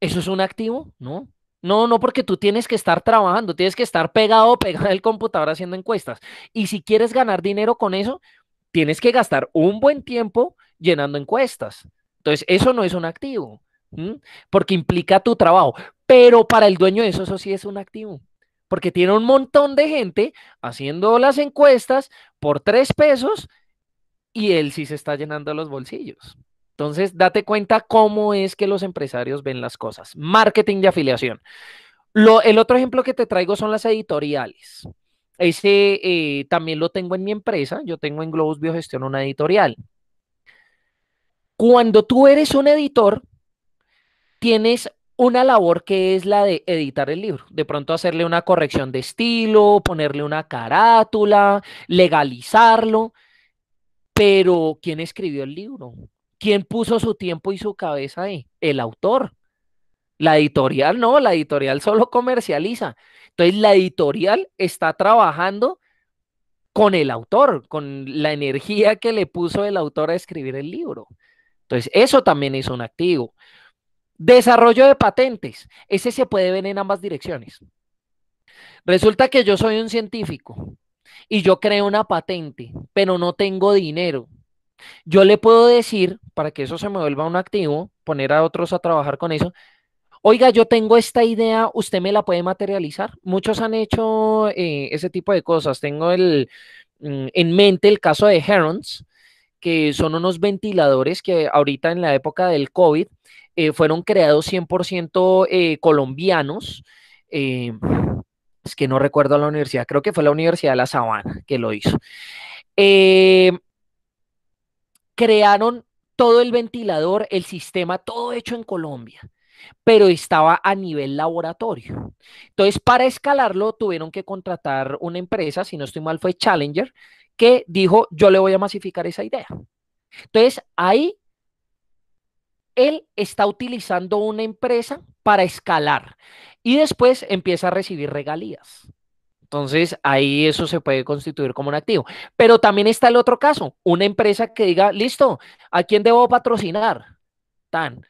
¿eso es un activo? No, no, no, porque tú tienes que estar trabajando, tienes que estar pegado, <laughs> pegado al computador haciendo encuestas. Y si quieres ganar dinero con eso, tienes que gastar un buen tiempo llenando encuestas. Entonces, eso no es un activo, porque implica tu trabajo. Pero para el dueño de eso, eso sí es un activo, porque tiene un montón de gente haciendo las encuestas por tres pesos y él sí se está llenando los bolsillos. Entonces, date cuenta cómo es que los empresarios ven las cosas. Marketing de afiliación. el otro ejemplo que te traigo son las editoriales. Ese eh, también lo tengo en mi empresa. Yo tengo en Globus Biogestión una editorial. Cuando tú eres un editor, tienes una labor que es la de editar el libro, de pronto hacerle una corrección de estilo, ponerle una carátula, legalizarlo, pero ¿quién escribió el libro? ¿Quién puso su tiempo y su cabeza ahí? El autor. La editorial no, la editorial solo comercializa. Entonces la editorial está trabajando con el autor, con la energía que le puso el autor a escribir el libro. Entonces eso también es un activo. Desarrollo de patentes. Ese se puede ver en ambas direcciones. Resulta que yo soy un científico y yo creo una patente, pero no tengo dinero. Yo le puedo decir, para que eso se me vuelva un activo, poner a otros a trabajar con eso, oiga, yo tengo esta idea, usted me la puede materializar. Muchos han hecho eh, ese tipo de cosas. Tengo mm, en mente el caso de Herons, que son unos ventiladores que ahorita en la época del COVID eh, fueron creados 100% eh, colombianos. Em, es que no recuerdo la universidad, creo que fue la Universidad de La Sabana que lo hizo. Em, crearon todo el ventilador, el sistema, todo hecho en Colombia pero estaba a nivel laboratorio. Entonces, para escalarlo, tuvieron que contratar una empresa, si no estoy mal, fue Challenger, que dijo, yo le voy a masificar esa idea. Entonces, ahí él está utilizando una empresa para escalar y después empieza a recibir regalías. Entonces, ahí eso se puede constituir como un activo. Pero también está el otro caso, una empresa que diga, listo, ¿a quién debo patrocinar? Tan,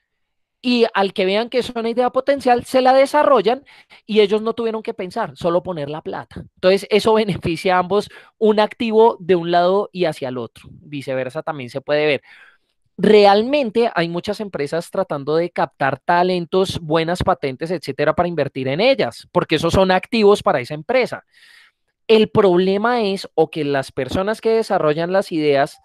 y al que vean que es una idea potencial, se la desarrollan y ellos no tuvieron que pensar, solo poner la plata. Entonces, eso <laughs> beneficia a ambos, un activo de un lado y hacia el otro. Viceversa también se puede ver. Realmente hay muchas empresas tratando de captar talentos, buenas patentes, etcétera, para invertir en ellas, porque esos son activos para esa empresa. El problema es o que las personas que desarrollan las ideas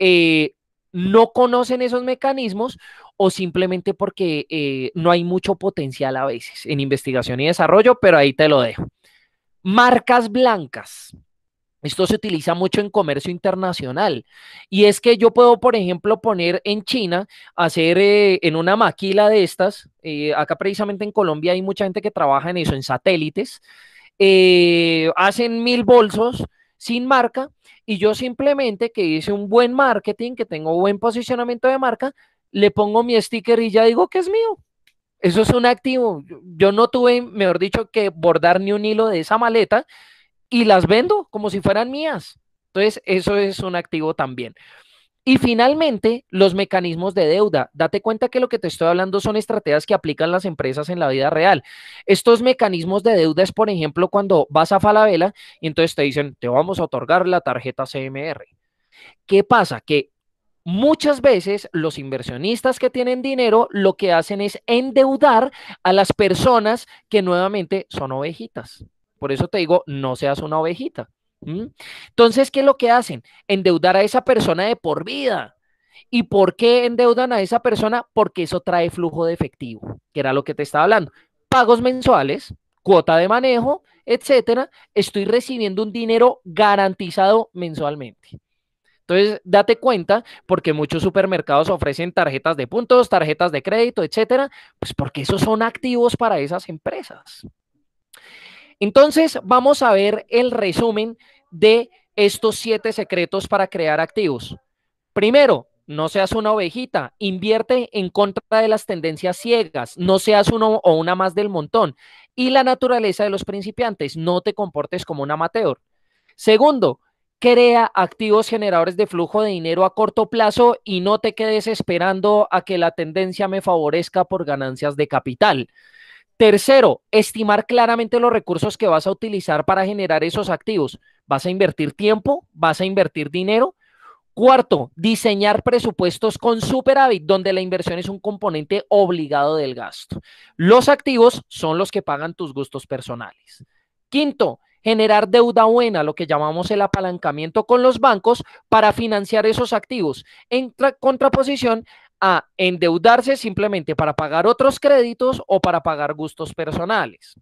eh, no conocen esos mecanismos o simplemente porque eh, no hay mucho potencial a veces en investigación y desarrollo, pero ahí te lo dejo. Marcas blancas. Esto se utiliza mucho en comercio internacional. Y es que yo puedo, por ejemplo, poner en China, hacer eh, en una maquila de estas, eh, acá precisamente en Colombia hay mucha gente que trabaja en eso, en satélites, hacen mil bolsos sin marca y yo simplemente que hice un buen marketing, que tengo buen posicionamiento de marca, le pongo mi sticker y ya digo que es mío. Eso es un activo. Yo no tuve, mejor dicho, que bordar ni un hilo de esa maleta y las vendo como si fueran mías. Entonces, eso es un activo también. Y finalmente, los mecanismos de deuda. Date cuenta que lo que te estoy hablando son estrategias que aplican las empresas en la vida real. Estos mecanismos de deuda es, por ejemplo, cuando vas a Falabella y entonces te dicen, te vamos a otorgar la tarjeta CMR. ¿Qué pasa? Que Muchas veces los inversionistas que tienen dinero lo que hacen es endeudar a las personas que nuevamente son ovejitas. Por eso te digo, no seas una ovejita. Entonces, ¿qué es lo que hacen? Endeudar a esa persona de por vida. ¿Y por qué endeudan a esa persona? Porque eso trae flujo de efectivo, que era lo que te estaba hablando. Pagos mensuales, cuota de manejo, etcétera. Estoy recibiendo un dinero garantizado mensualmente. Entonces, date cuenta porque muchos supermercados ofrecen tarjetas de puntos, tarjetas de crédito, etcétera, pues porque esos son activos para esas empresas. Entonces, vamos a ver el resumen de estos siete secretos para crear activos. Primero, no seas una ovejita, invierte en contra de las tendencias ciegas, no seas uno o una más del montón. Y la naturaleza de los principiantes, no te comportes como un amateur. Segundo, crea activos generadores de flujo de dinero a corto plazo y no te quedes esperando a que la tendencia me favorezca por ganancias de capital. Tercero, estimar claramente los recursos que vas a utilizar para generar esos activos. ¿Vas a invertir tiempo? ¿Vas a invertir dinero? Cuarto, diseñar presupuestos con superávit, donde la inversión es un componente obligado del gasto. Los activos son los que pagan tus gustos personales. Quinto, generar deuda buena, lo que llamamos el apalancamiento con los bancos para financiar esos activos, en contraposición a endeudarse simplemente para pagar otros créditos o para pagar gustos personales.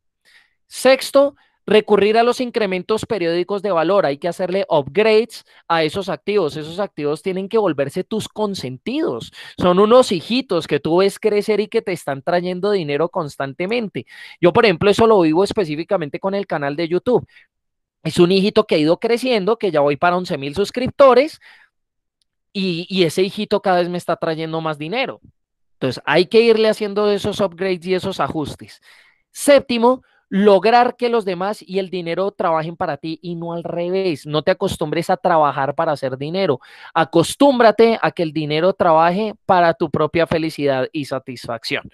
Sexto, Recurrir a los incrementos periódicos de valor, hay que hacerle upgrades a esos activos. Esos activos tienen que volverse tus consentidos. Son unos hijitos que tú ves crecer y que te están trayendo dinero constantemente. Yo, por ejemplo, eso lo vivo específicamente con el canal de YouTube. Es un hijito que ha ido creciendo, que ya voy para 11 mil suscriptores y, y ese hijito cada vez me está trayendo más dinero. Entonces, hay que irle haciendo esos upgrades y esos ajustes. Séptimo, lograr que los demás y el dinero trabajen para ti y no al revés. No te acostumbres a trabajar para hacer dinero. Acostúmbrate a que el dinero trabaje para tu propia felicidad y satisfacción.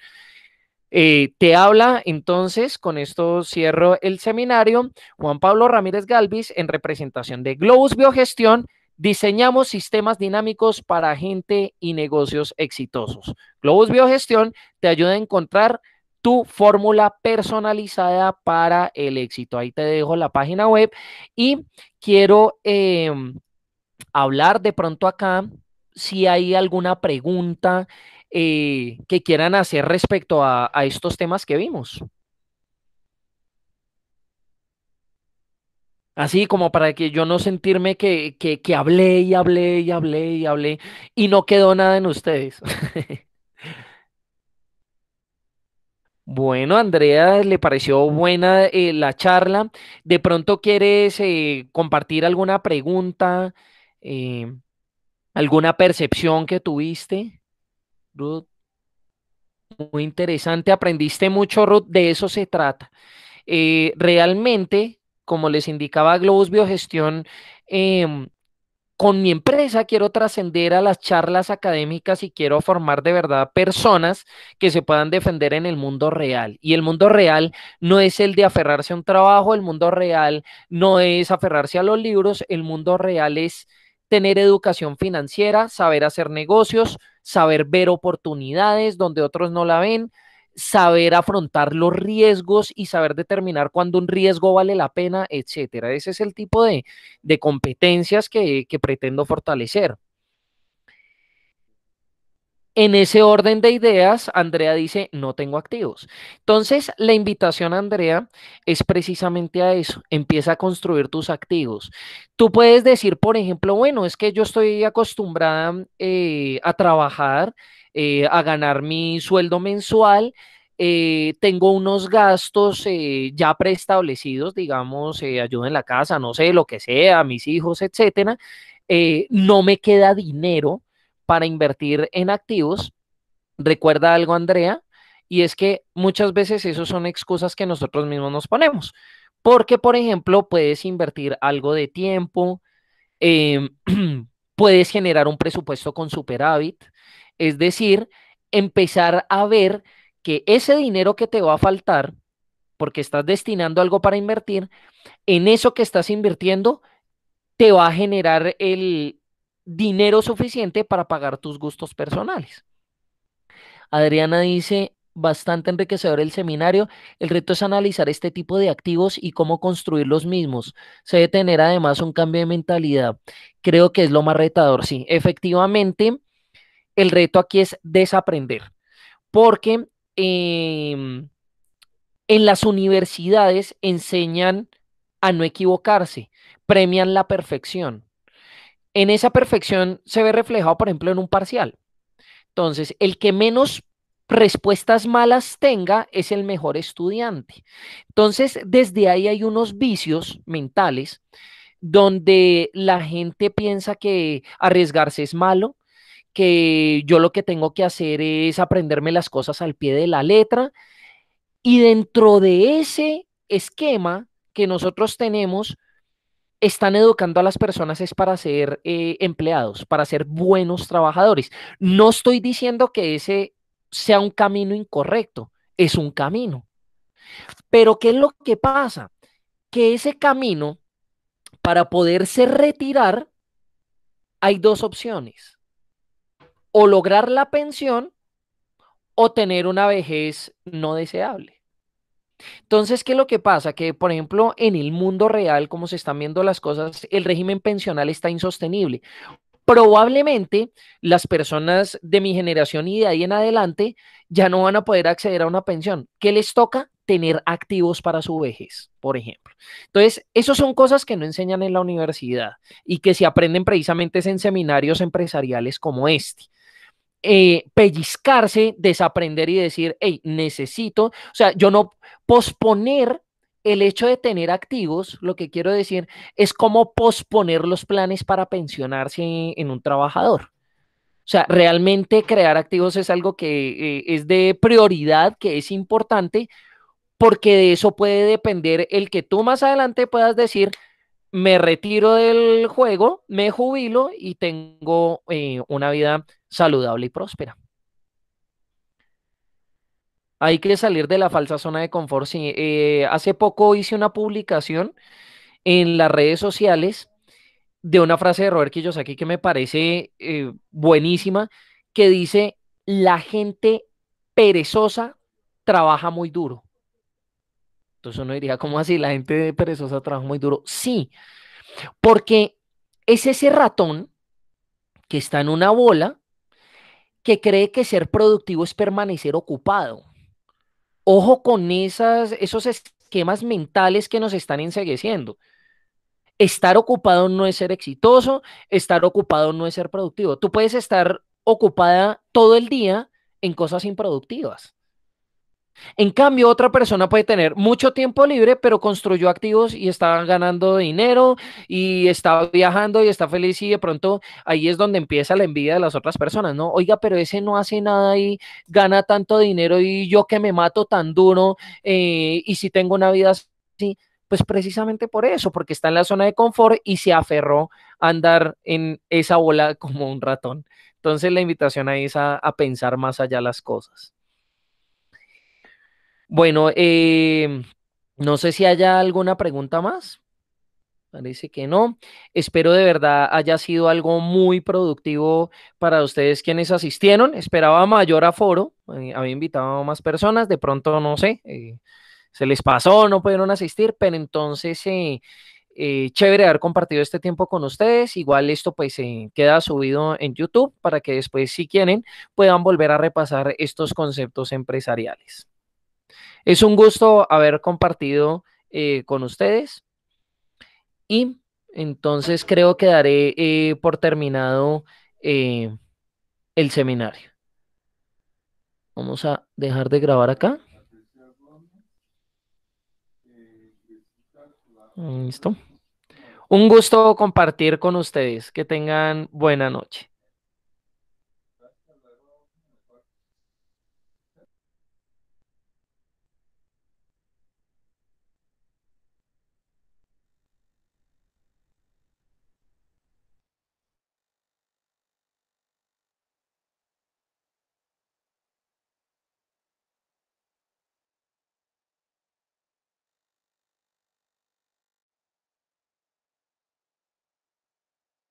Eh, te habla entonces, con esto cierro el seminario, Juan Pablo Ramírez Galvis en representación de Globus Biogestión. Diseñamos sistemas dinámicos para gente y negocios exitosos. Globus Biogestión te ayuda a encontrar tu fórmula personalizada para el éxito. Ahí te dejo la página web y quiero em, hablar de pronto acá si hay alguna pregunta eh, que quieran hacer respecto a, estos temas que vimos. Así como para que yo no sentirme que, que, que, hablé y hablé y hablé y hablé y no quedó nada en ustedes. <laughs> Bueno, Andrea, le pareció buena eh, la charla. ¿De pronto quieres eh, compartir alguna pregunta, eh, alguna percepción que tuviste? Ruth, muy interesante, aprendiste mucho, Ruth, de eso se trata. realmente, como les indicaba Globus Biogestión, em, con mi empresa quiero trascender a las charlas académicas y quiero formar de verdad personas que se puedan defender en el mundo real. Y el mundo real no es el de aferrarse a un trabajo, el mundo real no es aferrarse a los libros, el mundo real es tener educación financiera, saber hacer negocios, saber ver oportunidades donde otros no la ven, saber afrontar los riesgos y saber determinar cuándo un riesgo vale la pena, etcétera. Ese es el tipo de, competencias que, que pretendo fortalecer. En ese orden de ideas, Andrea dice, no tengo activos. Entonces, la invitación, Andrea, es precisamente a eso. Empieza a construir tus activos. Tú puedes decir, por ejemplo, bueno, es que yo estoy acostumbrada eh, a trabajar eh, a ganar mi sueldo mensual. Eh, tengo unos gastos eh, ya preestablecidos, digamos, ayuda en la casa, no sé, lo que sea, mis hijos, etcétera. no me queda dinero para invertir en activos. Recuerda algo, Andrea, y es que muchas veces esos son excusas que nosotros mismos nos ponemos. Porque, por ejemplo, puedes invertir algo de tiempo, em, <clears throat> puedes generar un presupuesto con superávit, es decir, empezar a ver que ese dinero que te va a faltar, porque estás destinando algo para invertir, en eso que estás invirtiendo te va a generar el dinero suficiente para pagar tus gustos personales. Adriana dice, bastante enriquecedor el seminario. El reto es analizar este tipo de activos y cómo construir los mismos. Se debe tener además un cambio de mentalidad. Creo que es lo más retador, sí. Efectivamente, el reto aquí es desaprender, porque em, en las universidades enseñan a no equivocarse, premian la perfección. En esa perfección se ve reflejado, por ejemplo, en un parcial. Entonces, el que menos respuestas malas tenga es el mejor estudiante. Entonces, desde ahí hay unos vicios mentales donde la gente piensa que arriesgarse es malo, que yo lo que tengo que hacer es aprenderme las cosas al pie de la letra y dentro de ese esquema que nosotros tenemos, están educando a las personas es para ser eh, empleados, para ser buenos trabajadores. No estoy diciendo que ese sea un camino incorrecto, es un camino. Pero ¿qué es lo que pasa? Que ese camino, para poderse retirar, hay dos opciones o lograr la pensión o tener una vejez no deseable. Entonces, ¿qué es lo que pasa? Que, por ejemplo, en el mundo real, como se están viendo las cosas, el régimen pensional está insostenible. Probablemente las personas de mi generación y de ahí en adelante ya no van a poder acceder a una pensión. ¿Qué les toca? Tener activos para su vejez, por ejemplo. Entonces, esas son cosas que no enseñan en la universidad y que se aprenden precisamente en seminarios empresariales como este. Eh, pellizcarse, desaprender y decir, hey, necesito, o sea, yo no posponer el hecho de tener activos, lo que quiero decir, es como posponer los planes para pensionarse en un trabajador. O sea, realmente crear activos es algo que eh, es de prioridad, que es importante, porque de eso puede depender el que tú más adelante puedas decir, me retiro del juego, me jubilo y tengo eh, una vida saludable y próspera. Hay que salir de la falsa zona de confort. Eh, hace poco hice una publicación en las redes sociales de una frase de Robert Kiyosaki que me parece eh, buenísima, que dice, la gente perezosa trabaja muy duro. Entonces uno diría, ¿cómo así? La gente de perezosa trabaja muy duro. Sí, porque es ese ratón que está en una bola que cree que ser productivo es permanecer ocupado. Ojo con esas, esos esquemas mentales que nos están ensegueciendo. Estar ocupado no es ser exitoso, estar ocupado no es ser productivo. Tú puedes estar ocupada todo el día en cosas improductivas. En cambio, otra persona puede tener mucho tiempo libre, pero construyó activos y estaba ganando dinero y estaba viajando y está feliz y de pronto ahí es donde empieza la envidia de las otras personas, ¿no? Oiga, pero ese no hace nada y gana tanto dinero y yo que me mato tan duro eh, y si tengo una vida así, pues precisamente por eso, porque está en la zona de confort y se aferró a andar en esa bola <laughs> como un ratón. Entonces la invitación ahí es a pensar más allá las cosas. Bueno, em, no sé si haya alguna pregunta más. Parece que no. Espero de verdad haya sido algo muy productivo para ustedes quienes asistieron. Esperaba mayor aforo. Eh, había invitado a más personas. De pronto, no sé, eh, se les pasó, no pudieron asistir, pero entonces... Eh, chévere haber compartido este tiempo con ustedes. Igual esto pues se queda subido en YouTube para que después si quieren puedan volver a repasar estos conceptos empresariales. Es un gusto haber compartido eh, con ustedes y entonces creo que daré eh, por terminado eh, el seminario. Vamos a dejar de grabar acá. Listo. Un gusto compartir con ustedes. Que tengan buena noche.